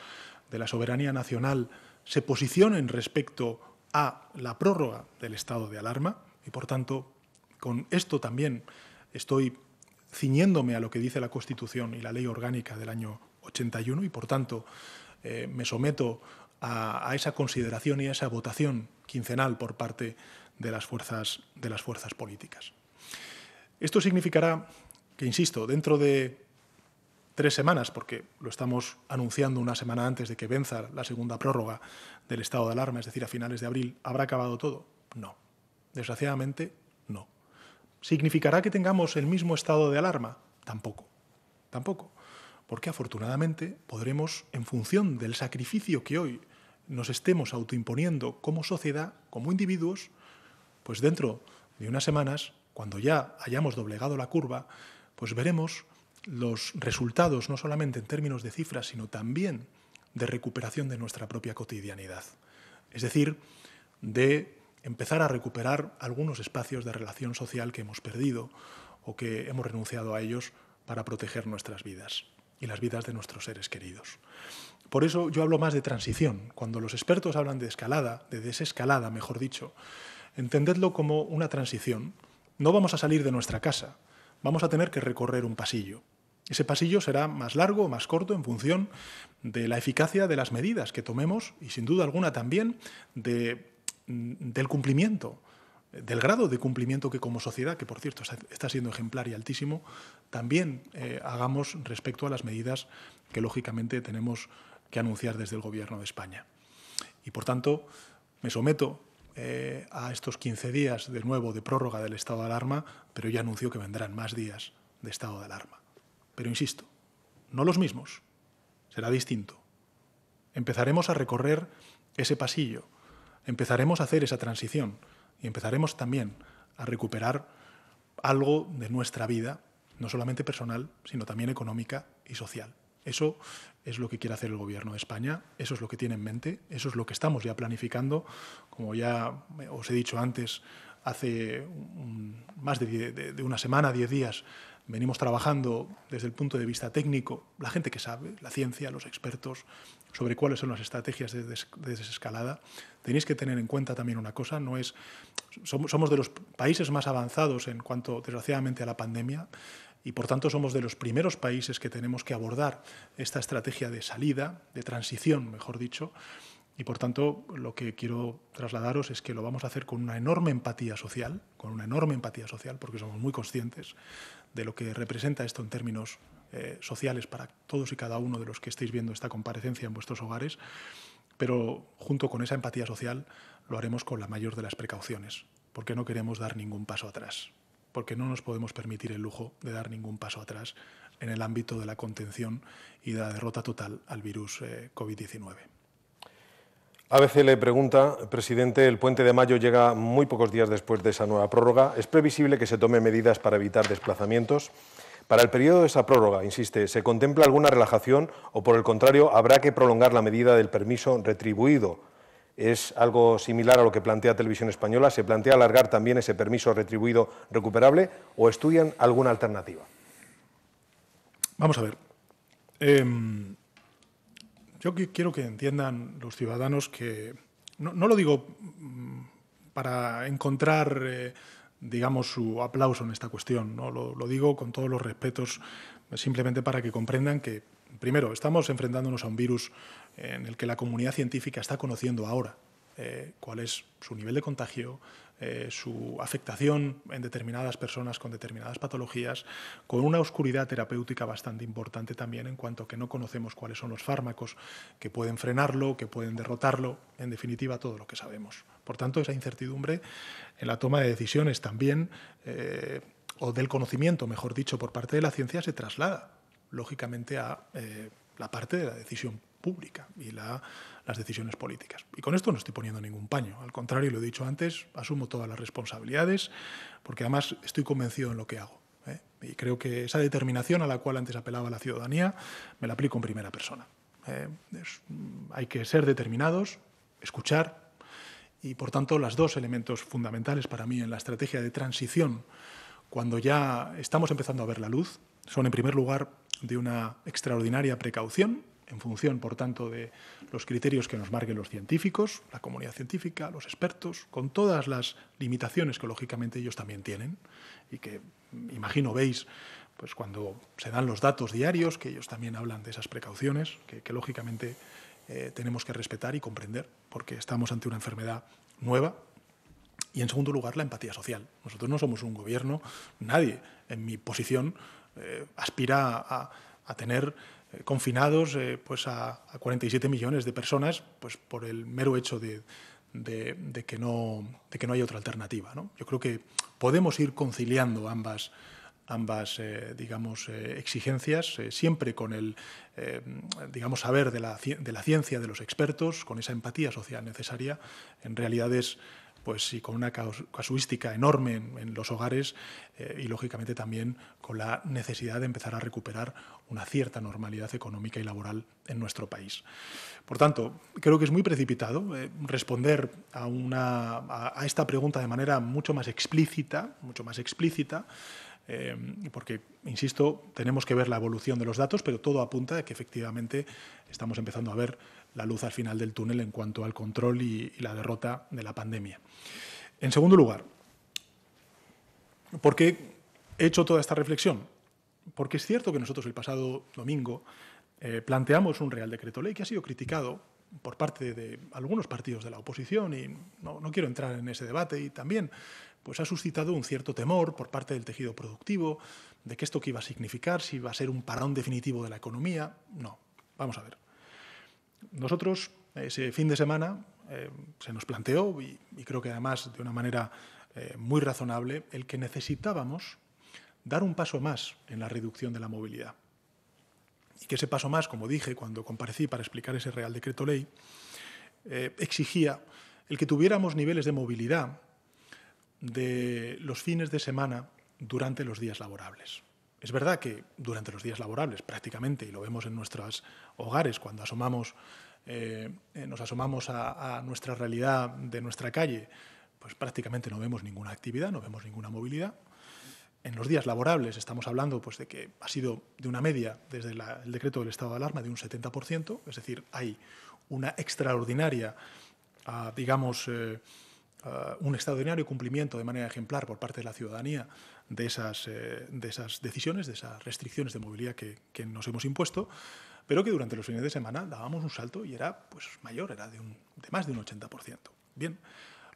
de la soberanía nacional se posicionen respecto a la prórroga del estado de alarma y, por tanto, con esto también estoy ciñéndome a lo que dice la Constitución y la ley orgánica del año 81 y, por tanto, eh, me someto a, esa consideración y a esa votación quincenal por parte de las fuerzas, de las fuerzas políticas. Esto significará que, insisto, dentro de tres semanas, porque lo estamos anunciando una semana antes de que venza la segunda prórroga del estado de alarma, es decir, a finales de abril, ¿habrá acabado todo? No. Desgraciadamente, no. ¿Significará que tengamos el mismo estado de alarma? Tampoco. Tampoco porque afortunadamente podremos, en función del sacrificio que hoy nos estemos autoimponiendo como sociedad, como individuos, pues dentro de unas semanas, cuando ya hayamos doblegado la curva, pues veremos los resultados, no solamente en términos de cifras, sino también de recuperación de nuestra propia cotidianidad. Es decir, de empezar a recuperar algunos espacios de relación social que hemos perdido o que hemos renunciado a ellos para proteger nuestras vidas y las vidas de nuestros seres queridos. Por eso yo hablo más de transición. Cuando los expertos hablan de escalada, de desescalada, mejor dicho, entendedlo como una transición. No vamos a salir de nuestra casa, vamos a tener que recorrer un pasillo. Ese pasillo será más largo o más corto en función de la eficacia de las medidas que tomemos y sin duda alguna también mm, del cumplimiento del grado de cumplimiento que como sociedad, que por cierto está siendo ejemplar y altísimo, también eh, hagamos respecto a las medidas que lógicamente tenemos que anunciar desde el Gobierno de España. Y por tanto, me someto eh, a estos 15 días de nuevo de prórroga del estado de alarma, pero ya anuncio que vendrán más días de estado de alarma. Pero insisto, no los mismos, será distinto. Empezaremos a recorrer ese pasillo, empezaremos a hacer esa transición y empezaremos también a recuperar algo de nuestra vida, no solamente personal, sino también económica y social. Eso es lo que quiere hacer el Gobierno de España, eso es lo que tiene en mente, eso es lo que estamos ya planificando. Como ya os he dicho antes, hace más de una semana, diez días, venimos trabajando desde el punto de vista técnico, la gente que sabe, la ciencia, los expertos, sobre cuáles son las estrategias de, desescalada, tenéis que tener en cuenta también una cosa, no es, somos de los países más avanzados en cuanto, desgraciadamente, a la pandemia y por tanto somos de los primeros países que tenemos que abordar esta estrategia de salida, de transición, mejor dicho, y por tanto, lo que quiero trasladaros es que lo vamos a hacer con una enorme empatía social, con una enorme empatía social, porque somos muy conscientes de lo que representa esto en términos eh, sociales para todos y cada uno de los que estáis viendo esta comparecencia en vuestros hogares, pero junto con esa empatía social lo haremos con la mayor de las precauciones, porque no queremos dar ningún paso atrás, porque no nos podemos permitir el lujo de dar ningún paso atrás en el ámbito de la contención y de la derrota total al virus eh, COVID-19. ABC le pregunta, presidente, el puente de mayo llega muy pocos días después de esa nueva prórroga. ¿Es previsible que se tomen medidas para evitar desplazamientos? Para el periodo de esa prórroga, insiste, ¿se contempla alguna relajación o por el contrario habrá que prolongar la medida del permiso retribuido? Es algo similar a lo que plantea Televisión Española. ¿Se plantea alargar también ese permiso retribuido recuperable o estudian alguna alternativa? Vamos a ver. Em, yo quiero que entiendan los ciudadanos que, no, lo digo mm, para encontrar, eh, digamos, su aplauso en esta cuestión, ¿no? Lo, digo con todos los respetos, simplemente para que comprendan que, primero, estamos enfrentándonos a un virus eh, en el que la comunidad científica está conociendo ahora eh, cuál es su nivel de contagio, eh, su afectación en determinadas personas con determinadas patologías, con una oscuridad terapéutica bastante importante también en cuanto a que no conocemos cuáles son los fármacos que pueden frenarlo, que pueden derrotarlo, en definitiva todo lo que sabemos. Por tanto, esa incertidumbre en la toma de decisiones también, eh, o del conocimiento, mejor dicho, por parte de la ciencia, se traslada, lógicamente, a eh, la parte de la decisión pública y la las decisiones políticas. Y con esto no estoy poniendo ningún paño, al contrario, lo he dicho antes, asumo todas las responsabilidades, porque además estoy convencido en lo que hago. ¿eh? Y creo que esa determinación a la cual antes apelaba la ciudadanía, me la aplico en primera persona. ¿eh? Mm, hay que ser determinados, escuchar, y por tanto los dos elementos fundamentales para mí en la estrategia de transición, cuando ya estamos empezando a ver la luz, son en primer lugar de una extraordinaria precaución en función, por tanto, de los criterios que nos marquen los científicos, la comunidad científica, los expertos, con todas las limitaciones que lógicamente ellos también tienen y que, imagino, veis pues cuando se dan los datos diarios, que ellos también hablan de esas precauciones, que, lógicamente eh, tenemos que respetar y comprender, porque estamos ante una enfermedad nueva, y en segundo lugar, la empatía social. Nosotros no somos un gobierno, nadie en mi posición eh, aspira a tener eh, confinados eh, pues a, 47 millones de personas pues por el mero hecho de, que, no, que no hay otra alternativa. ¿no? Yo creo que podemos ir conciliando ambas, ambas eh, digamos, exigencias, siempre con el digamos, saber de la, de la, ciencia, de los expertos, con esa empatía social necesaria en realidades pues sí, con una casuística enorme en, los hogares eh, y, lógicamente, también con la necesidad de empezar a recuperar una cierta normalidad económica y laboral en nuestro país. Por tanto, creo que es muy precipitado eh, responder a, esta pregunta de manera mucho más explícita, mucho más explícita, eh, porque, insisto, tenemos que ver la evolución de los datos, pero todo apunta a que efectivamente estamos empezando a ver la luz al final del túnel en cuanto al control y, la derrota de la pandemia. En segundo lugar, ¿por qué he hecho toda esta reflexión? Porque es cierto que nosotros el pasado domingo eh, planteamos un Real Decreto Ley que ha sido criticado por parte de algunos partidos de la oposición y no, quiero entrar en ese debate y también pues ha suscitado un cierto temor por parte del tejido productivo de que esto que iba a significar, si iba a ser un parón definitivo de la economía, no. Vamos a ver. Nosotros, ese fin de semana, eh, se nos planteó, y, creo que además de una manera eh, muy razonable, el que necesitábamos dar un paso más en la reducción de la movilidad. Y que ese paso más, como dije cuando comparecí para explicar ese Real Decreto Ley, eh, exigía el que tuviéramos niveles de movilidad de los fines de semana durante los días laborables. Es verdad que durante los días laborables, prácticamente, y lo vemos en nuestros hogares, cuando asomamos, eh, eh, nos asomamos a, nuestra realidad de nuestra calle, pues prácticamente no vemos ninguna actividad, no vemos ninguna movilidad en los días laborables estamos hablando pues, de que ha sido de una media desde el decreto del estado de alarma de un 70%, es decir, hay una extraordinaria, ah, digamos, eh, ah, un extraordinario cumplimiento de manera ejemplar por parte de la ciudadanía de esas, eh, de esas decisiones, de esas restricciones de movilidad que, nos hemos impuesto, pero que durante los fines de semana dábamos un salto y era pues, mayor, era de, un, más de un 80%. Bien,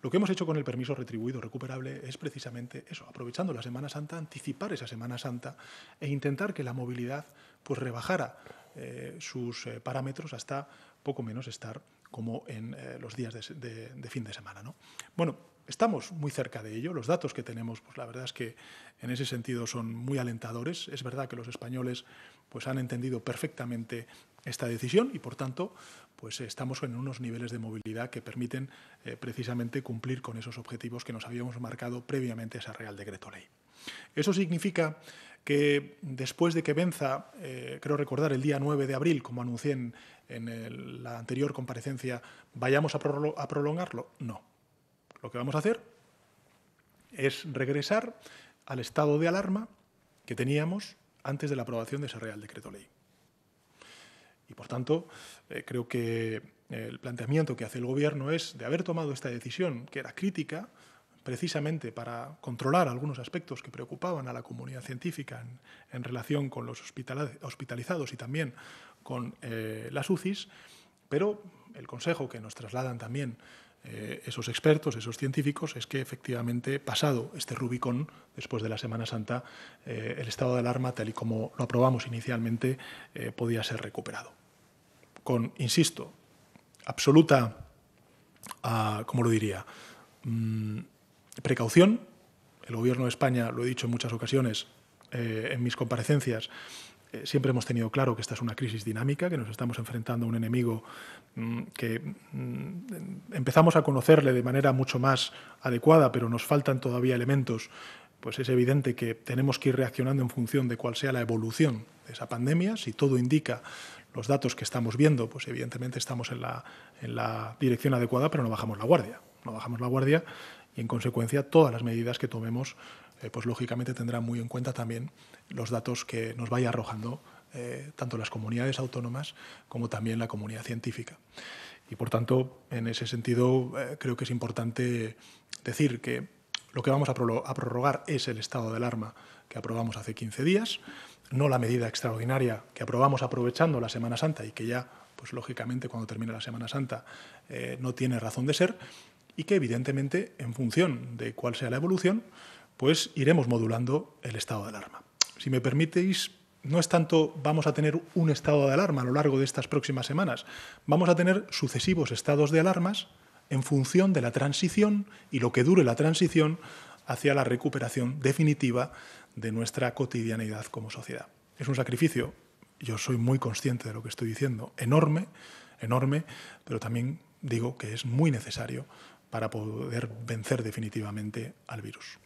lo que hemos hecho con el permiso retribuido recuperable es precisamente eso, aprovechando la Semana Santa, anticipar esa Semana Santa e intentar que la movilidad pues, rebajara eh, sus eh, parámetros hasta poco menos estar como en los días de, de, fin de semana. ¿no? Bueno, Estamos muy cerca de ello. Los datos que tenemos, pues la verdad es que en ese sentido son muy alentadores. Es verdad que los españoles pues, han entendido perfectamente esta decisión y, por tanto, pues estamos en unos niveles de movilidad que permiten eh, precisamente cumplir con esos objetivos que nos habíamos marcado previamente a Real Decreto Ley. Eso significa que después de que venza, eh, creo recordar, el día 9 de abril, como anuncié en, la anterior comparecencia, vayamos a prolongarlo. No, lo que vamos a hacer es regresar al estado de alarma que teníamos antes de la aprobación de ese Real Decreto Ley. Y por tanto, eh, creo que eh, el planteamiento que hace el Gobierno es de haber tomado esta decisión, que era crítica, precisamente para controlar algunos aspectos que preocupaban a la comunidad científica en, relación con los hospitalizados y también con eh, las UCIs, pero el consejo que nos trasladan también eh, esos expertos, esos científicos, es que efectivamente, pasado este Rubicón, después de la Semana Santa, eh, el estado de alarma, tal y como lo aprobamos inicialmente, eh, podía ser recuperado. Con, insisto, absoluta, ah, lo diría?, mm, precaución. El Gobierno de España, lo he dicho en muchas ocasiones en mis comparecencias, eh, siempre hemos tenido claro que esta es una crisis dinámica, que nos estamos enfrentando a un enemigo mm, que mm, empezamos a conocerle de manera mucho más adecuada, pero nos faltan todavía elementos pues es evidente que tenemos que ir reaccionando en función de cuál sea la evolución de esa pandemia. Si todo indica los datos que estamos viendo, pues evidentemente estamos en la, en la, dirección adecuada, pero no bajamos la guardia. No bajamos la guardia y, en consecuencia, todas las medidas que tomemos eh, pues lógicamente tendrá muy en cuenta también los datos que nos vaya arrojando eh, tanto las comunidades autónomas como también la comunidad científica. Y por tanto, en ese sentido, eh, creo que es importante decir que lo que vamos a, prorrogar es el estado de alarma que aprobamos hace 15 días, no la medida extraordinaria que aprobamos aprovechando la Semana Santa y que ya, pues lógicamente, cuando termine la Semana Santa no tiene razón de ser, y que evidentemente, en función de cuál sea la evolución, pues iremos modulando el estado de alarma. Si me permitís, no es tanto vamos a tener un estado de alarma a lo largo de estas próximas semanas, vamos a tener sucesivos estados de alarmas en función de la transición y lo que dure la transición hacia la recuperación definitiva de nuestra cotidianidad como sociedad. Es un sacrificio, yo soy muy consciente de lo que estoy diciendo, enorme, enorme, pero también digo que es muy necesario para poder vencer definitivamente al virus.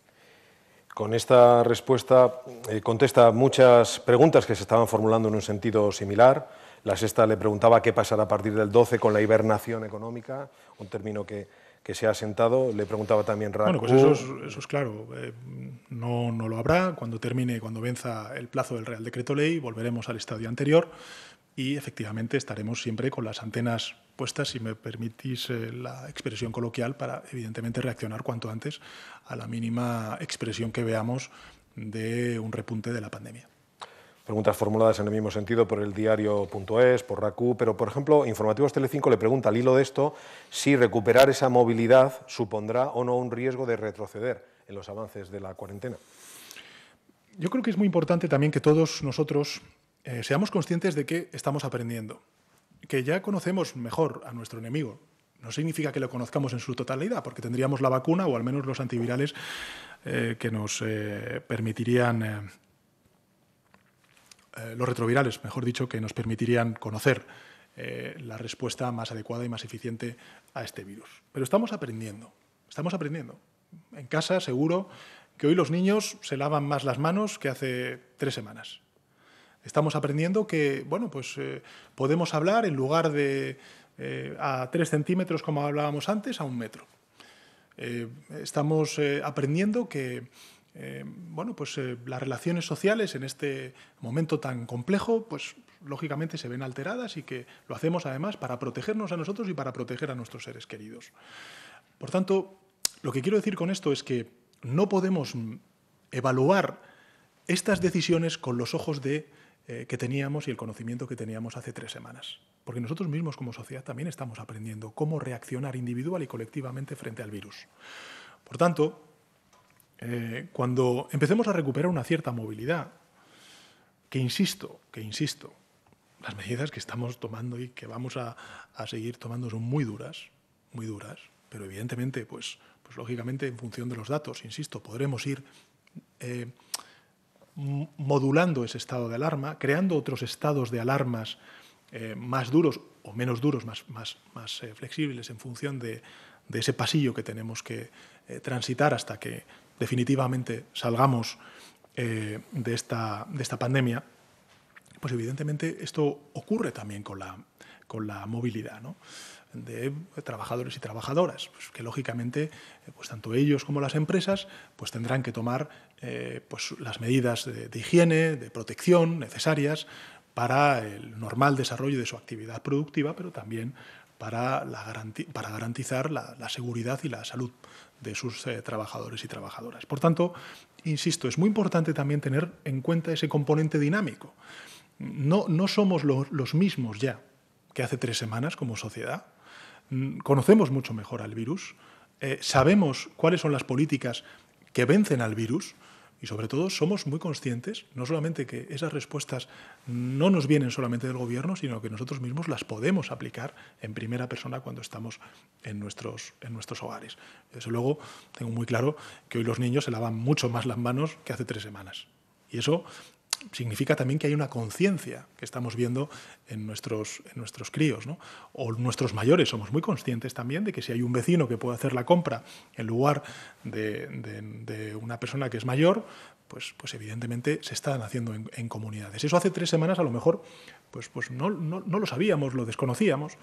Con esta respuesta eh, contesta muchas preguntas que se estaban formulando en un sentido similar. La sexta le preguntaba qué pasará a partir del 12 con la hibernación económica, un término que, se ha asentado. Le preguntaba también Raúl. Bueno, pues eso es, claro. Eh, no, no lo habrá. Cuando termine, cuando venza el plazo del Real Decreto Ley, volveremos al estadio anterior y efectivamente estaremos siempre con las antenas puestas, si me permitís eh, la expresión coloquial, para evidentemente reaccionar cuanto antes a la mínima expresión que veamos de un repunte de la pandemia. Preguntas formuladas en el mismo sentido por el diario.es, por RACU, pero por ejemplo, Informativos Telecinco le pregunta al hilo de esto si recuperar esa movilidad supondrá o no un riesgo de retroceder en los avances de la cuarentena. Yo creo que es muy importante también que todos nosotros eh, seamos conscientes de que estamos aprendiendo, que ya conocemos mejor a nuestro enemigo. No significa que lo conozcamos en su totalidad, porque tendríamos la vacuna o al menos los antivirales eh, que nos eh, permitirían, los retrovirales, mejor dicho, que nos permitirían conocer la respuesta más adecuada y más eficiente a este virus. Pero estamos aprendiendo, estamos aprendiendo. En casa seguro que hoy los niños se lavan más las manos que hace tres semanas Estamos aprendiendo que, bueno, pues eh, podemos hablar en lugar de eh, a tres centímetros, como hablábamos antes, a un metro. Eh, estamos aprendiendo que, bueno, pues las relaciones sociales en este momento tan complejo, pues lógicamente se ven alteradas y que lo hacemos además para protegernos a nosotros y para proteger a nuestros seres queridos. Por tanto, lo que quiero decir con esto es que no podemos evaluar estas decisiones con los ojos de eh, que teníamos y el conocimiento que teníamos hace tres semanas. Porque nosotros mismos como sociedad también estamos aprendiendo cómo reaccionar individual y colectivamente frente al virus. Por tanto, eh, cuando empecemos a recuperar una cierta movilidad, que insisto, que insisto, las medidas que estamos tomando y que vamos a, seguir tomando son muy duras, muy duras, pero evidentemente, pues, pues lógicamente en función de los datos, insisto, podremos ir eh, modulando ese estado de alarma, creando otros estados de alarmas eh, más duros o menos duros, más, más, más eh, flexibles en función de, ese pasillo que tenemos que eh, transitar hasta que definitivamente salgamos de esta, de, esta, pandemia, pues evidentemente esto ocurre también con la, con la movilidad. de trabajadores y trabajadoras, pues que lógicamente pues tanto ellos como las empresas pues tendrán que tomar eh, pues, las medidas de, higiene, de protección necesarias para el normal desarrollo de su actividad productiva, pero también para, garantizar la, seguridad y la salud de sus eh, trabajadores y trabajadoras. Por tanto, insisto, es muy importante también tener en cuenta ese componente dinámico. No, somos los mismos ya que hace tres semanas como sociedad. Mm, conocemos mucho mejor al virus, eh, sabemos cuáles son las políticas que vencen al virus, y sobre todo somos muy conscientes, no solamente que esas respuestas no nos vienen solamente del gobierno, sino que nosotros mismos las podemos aplicar en primera persona cuando estamos en nuestros, en nuestros hogares. Desde luego, tengo muy claro que hoy los niños se lavan mucho más las manos que hace tres semanas. Y eso significa también que hay una conciencia que estamos viendo en nuestros, en nuestros críos, o nuestros mayores. Somos muy conscientes también de que si hay un vecino que puede hacer la compra en lugar de, una persona que es mayor, pues, pues evidentemente se están haciendo en, comunidades. Eso hace tres semanas a lo mejor pues, pues no, lo sabíamos, lo desconocíamos.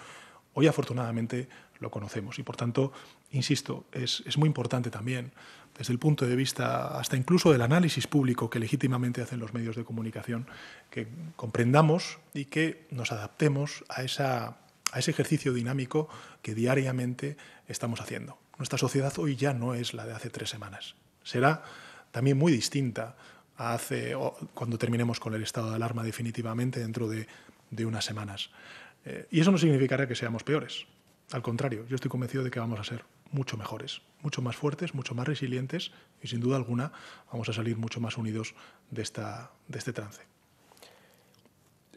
Hoy afortunadamente lo conocemos y por tanto, insisto, es, es muy importante también desde el punto de vista hasta incluso del análisis público que legítimamente hacen los medios de comunicación, que comprendamos y que nos adaptemos a, ese ejercicio dinámico que diariamente estamos haciendo. Nuestra sociedad hoy ya no es la de hace tres semanas. Será también muy distinta cuando terminemos con el estado de alarma definitivamente dentro de, unas semanas. Eh, y eso no significará que seamos peores. Al contrario, yo estoy convencido de que vamos a ser mucho mejores, mucho más fuertes, mucho más resilientes y sin duda alguna vamos a salir mucho más unidos de, esta, de este trance.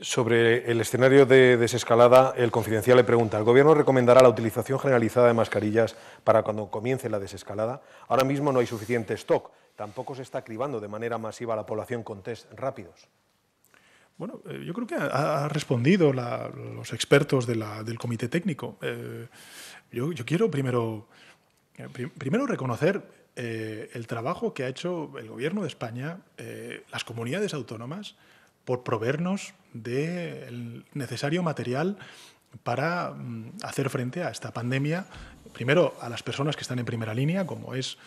Sobre el escenario de desescalada, el confidencial le pregunta, ¿el Gobierno recomendará la utilización generalizada de mascarillas para cuando comience la desescalada? Ahora mismo no hay suficiente stock, tampoco se está cribando de manera masiva a la población con test rápidos. Bueno, eh, yo creo que ha, respondido los expertos del comité técnico. Eh, yo, quiero primero eh, primero, reconocer eh, el trabajo que ha hecho el Gobierno de España, eh, las comunidades autónomas, por proveernos del necesario material para mm, hacer frente a esta pandemia. Primero, a las personas que están en primera línea, como es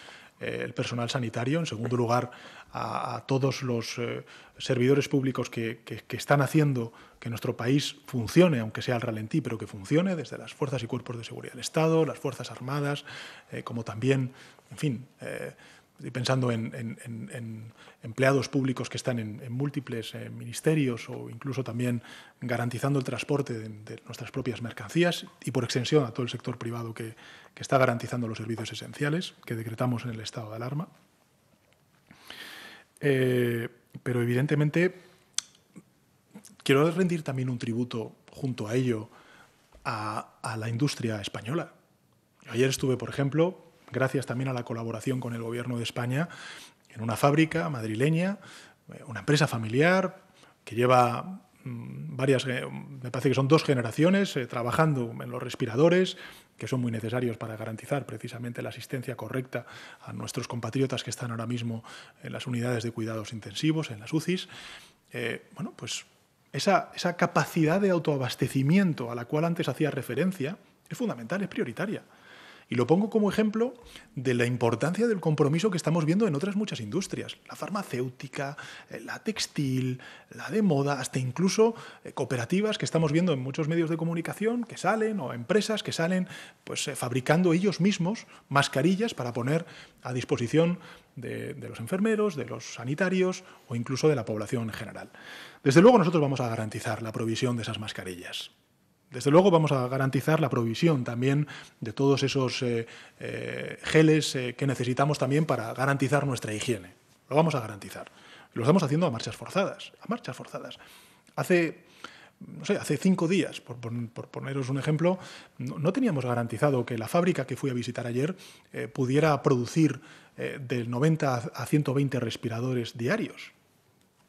el personal sanitario. En segundo lugar, a, todos los eh, servidores públicos que, están haciendo que nuestro país funcione, aunque sea al ralentí, pero que funcione, desde las fuerzas y cuerpos de seguridad del Estado, las Fuerzas Armadas, eh, como también, en fin, eh, pensando en, empleados públicos que están en, múltiples ministerios o incluso también garantizando el transporte de, nuestras propias mercancías y por extensión a todo el sector privado que está garantizando los servicios esenciales que decretamos en el estado de alarma. Eh, pero evidentemente quiero rendir también un tributo junto a ello a, la industria española. ayer estuve, por ejemplo, gracias también a la colaboración con el Gobierno de España, en una fábrica madrileña, eh, una empresa familiar que lleva Mm, varias, eh, me parece que son dos generaciones eh, trabajando en los respiradores, que son muy necesarios para garantizar precisamente la asistencia correcta a nuestros compatriotas que están ahora mismo en las unidades de cuidados intensivos, en las UCIs. Eh, bueno, pues esa capacidad de autoabastecimiento a la cual antes hacía referencia es fundamental, es prioritaria. Y lo pongo como ejemplo de la importancia del compromiso que estamos viendo en otras muchas industrias, la farmacéutica, eh, la textil, la de moda, hasta incluso eh, cooperativas que estamos viendo en muchos medios de comunicación que salen o empresas que salen pues eh, fabricando ellos mismos mascarillas para poner a disposición de, de los enfermeros, de los sanitarios o incluso de la población en general. Desde luego nosotros vamos a garantizar la provisión de esas mascarillas. Desde luego vamos a garantizar la provisión también de todos esos eh, eh, geles eh, que necesitamos también para garantizar nuestra higiene. Lo vamos a garantizar. Lo estamos haciendo a marchas forzadas, a marchas forzadas. Hace no sé, hace cinco días, por, poneros un ejemplo, no, teníamos garantizado que la fábrica que fui a visitar ayer pudiera producir de 90 a 120 respiradores diarios.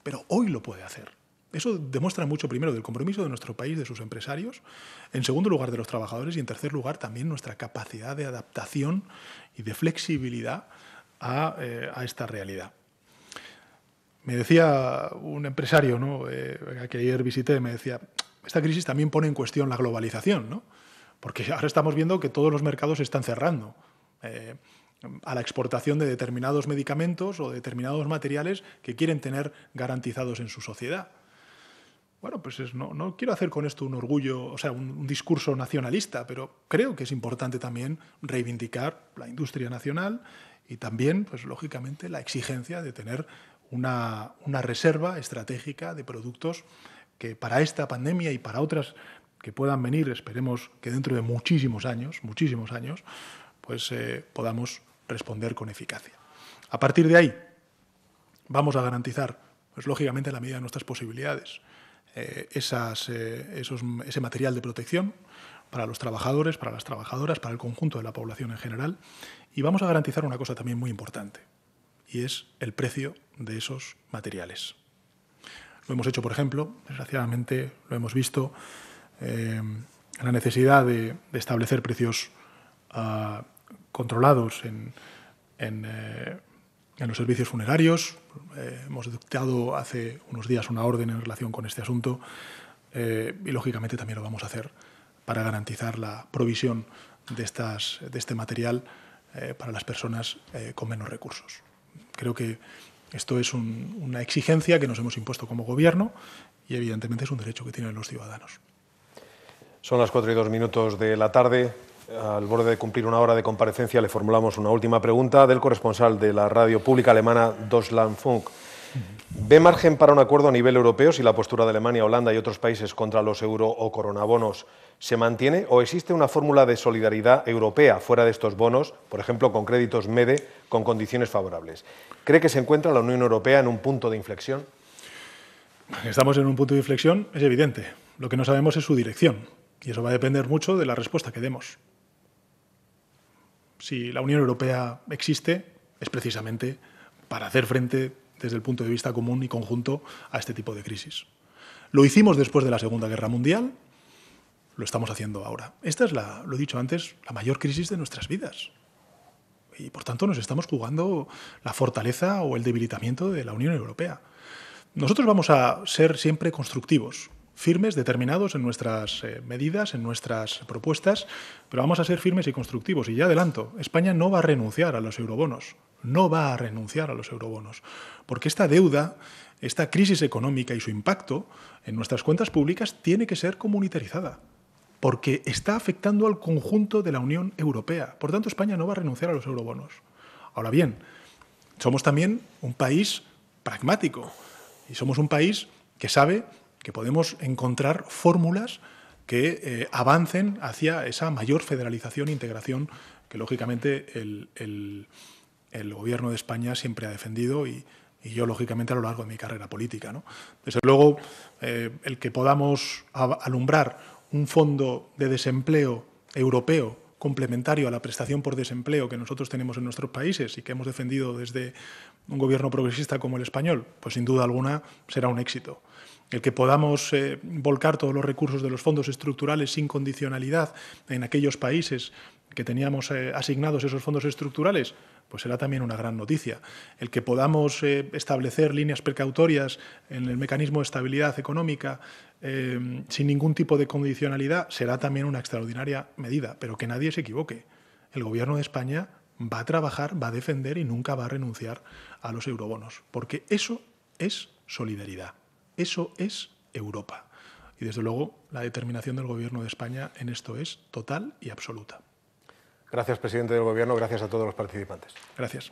Pero hoy lo puede hacer. Eso demuestra mucho, primero, del compromiso de nuestro país, de sus empresarios, en segundo lugar, de los trabajadores y, en tercer lugar, también nuestra capacidad de adaptación y de flexibilidad a, eh, esta realidad. Me decía un empresario eh, que ayer visité, me decía, esta crisis también pone en cuestión la globalización, ¿no? porque ahora estamos viendo que todos los mercados están cerrando. Eh, a la exportación de determinados medicamentos o determinados materiales que quieren tener garantizados en su sociedad. Bueno, pues no, quiero hacer con esto un orgullo, o sea, un, discurso nacionalista, pero creo que es importante también reivindicar la industria nacional y también, pues lógicamente, la exigencia de tener una, reserva estratégica de productos que para esta pandemia y para otras que puedan venir, esperemos que dentro de muchísimos años, muchísimos años, pues eh, podamos responder con eficacia. A partir de ahí, vamos a garantizar, pues lógicamente, la medida de nuestras posibilidades, eh, esas, eh, ese material de protección para los trabajadores, para las trabajadoras, para el conjunto de la población en general. Y vamos a garantizar una cosa también muy importante, y es el precio de esos materiales. Lo hemos hecho, por ejemplo, desgraciadamente lo hemos visto, eh, la necesidad de, establecer precios ah, controlados en, en los servicios funerarios. Eh, hemos dictado hace unos días una orden en relación con este asunto eh, y, lógicamente, también lo vamos a hacer para garantizar la provisión de, estas, de este material eh, para las personas con menos recursos. Creo que esto es una exigencia que nos hemos impuesto como Gobierno y, evidentemente, es un derecho que tienen los ciudadanos. Son las cuatro y dos minutos de la tarde al borde de cumplir una hora de comparecencia, le formulamos una última pregunta del corresponsal de la radio pública alemana Deutschland Funk. ¿Ve margen para un acuerdo a nivel europeo si la postura de Alemania, Holanda y otros países contra los euro o coronabonos se mantiene o existe una fórmula de solidaridad europea fuera de estos bonos, por ejemplo con créditos MEDE e con condiciones favorables? ¿Cree que se encuentra la Unión Europea en un punto de inflexión? Estamos en un punto de inflexión, es evidente. Lo que no sabemos es su dirección y eso va a depender mucho de la respuesta que demos si la Unión Europea existe, es precisamente para hacer frente desde el punto de vista común y conjunto a este tipo de crisis. Lo hicimos después de la Segunda Guerra Mundial, lo estamos haciendo ahora. Esta es, lo he dicho antes, la mayor crisis de nuestras vidas. Y por tanto nos estamos jugando la fortaleza o el debilitamiento de la Unión Europea. Nosotros vamos a ser siempre constructivos firmes, determinados en nuestras eh, medidas, en nuestras propuestas, pero vamos a ser firmes y constructivos. Y ya adelanto, España no va a renunciar a los eurobonos, no va a renunciar a los eurobonos, porque esta deuda, esta crisis económica y su impacto en nuestras cuentas públicas tiene que ser comunitarizada porque está afectando al conjunto de la Unión Europea. Por tanto, España no va a renunciar a los eurobonos. Ahora bien, somos también un país pragmático y somos un país que sabe que podemos encontrar fórmulas que eh, avancen hacia esa mayor federalización e integración que lógicamente el, gobierno de España siempre ha defendido y, yo lógicamente a lo largo de mi carrera política. Desde luego, eh, el que podamos alumbrar un fondo de desempleo europeo complementario a la prestación por desempleo que nosotros tenemos en nuestros países y que hemos defendido desde un gobierno progresista como el español, pues sin duda alguna será un éxito el que podamos eh, volcar todos los recursos de los fondos estructurales sin condicionalidad en aquellos países que teníamos eh, asignados esos fondos estructurales, pues será también una gran noticia. El que podamos eh, establecer líneas precautorias en el mecanismo de estabilidad económica sin ningún tipo de condicionalidad será también una extraordinaria medida, pero que nadie se equivoque. El Gobierno de España va a trabajar, va a defender y nunca va a renunciar a los eurobonos, porque eso es solidaridad. Eso es Europa. Y desde luego la determinación del Gobierno de España en esto es total y absoluta. Gracias, presidente del Gobierno. Gracias a todos los participantes. Gracias.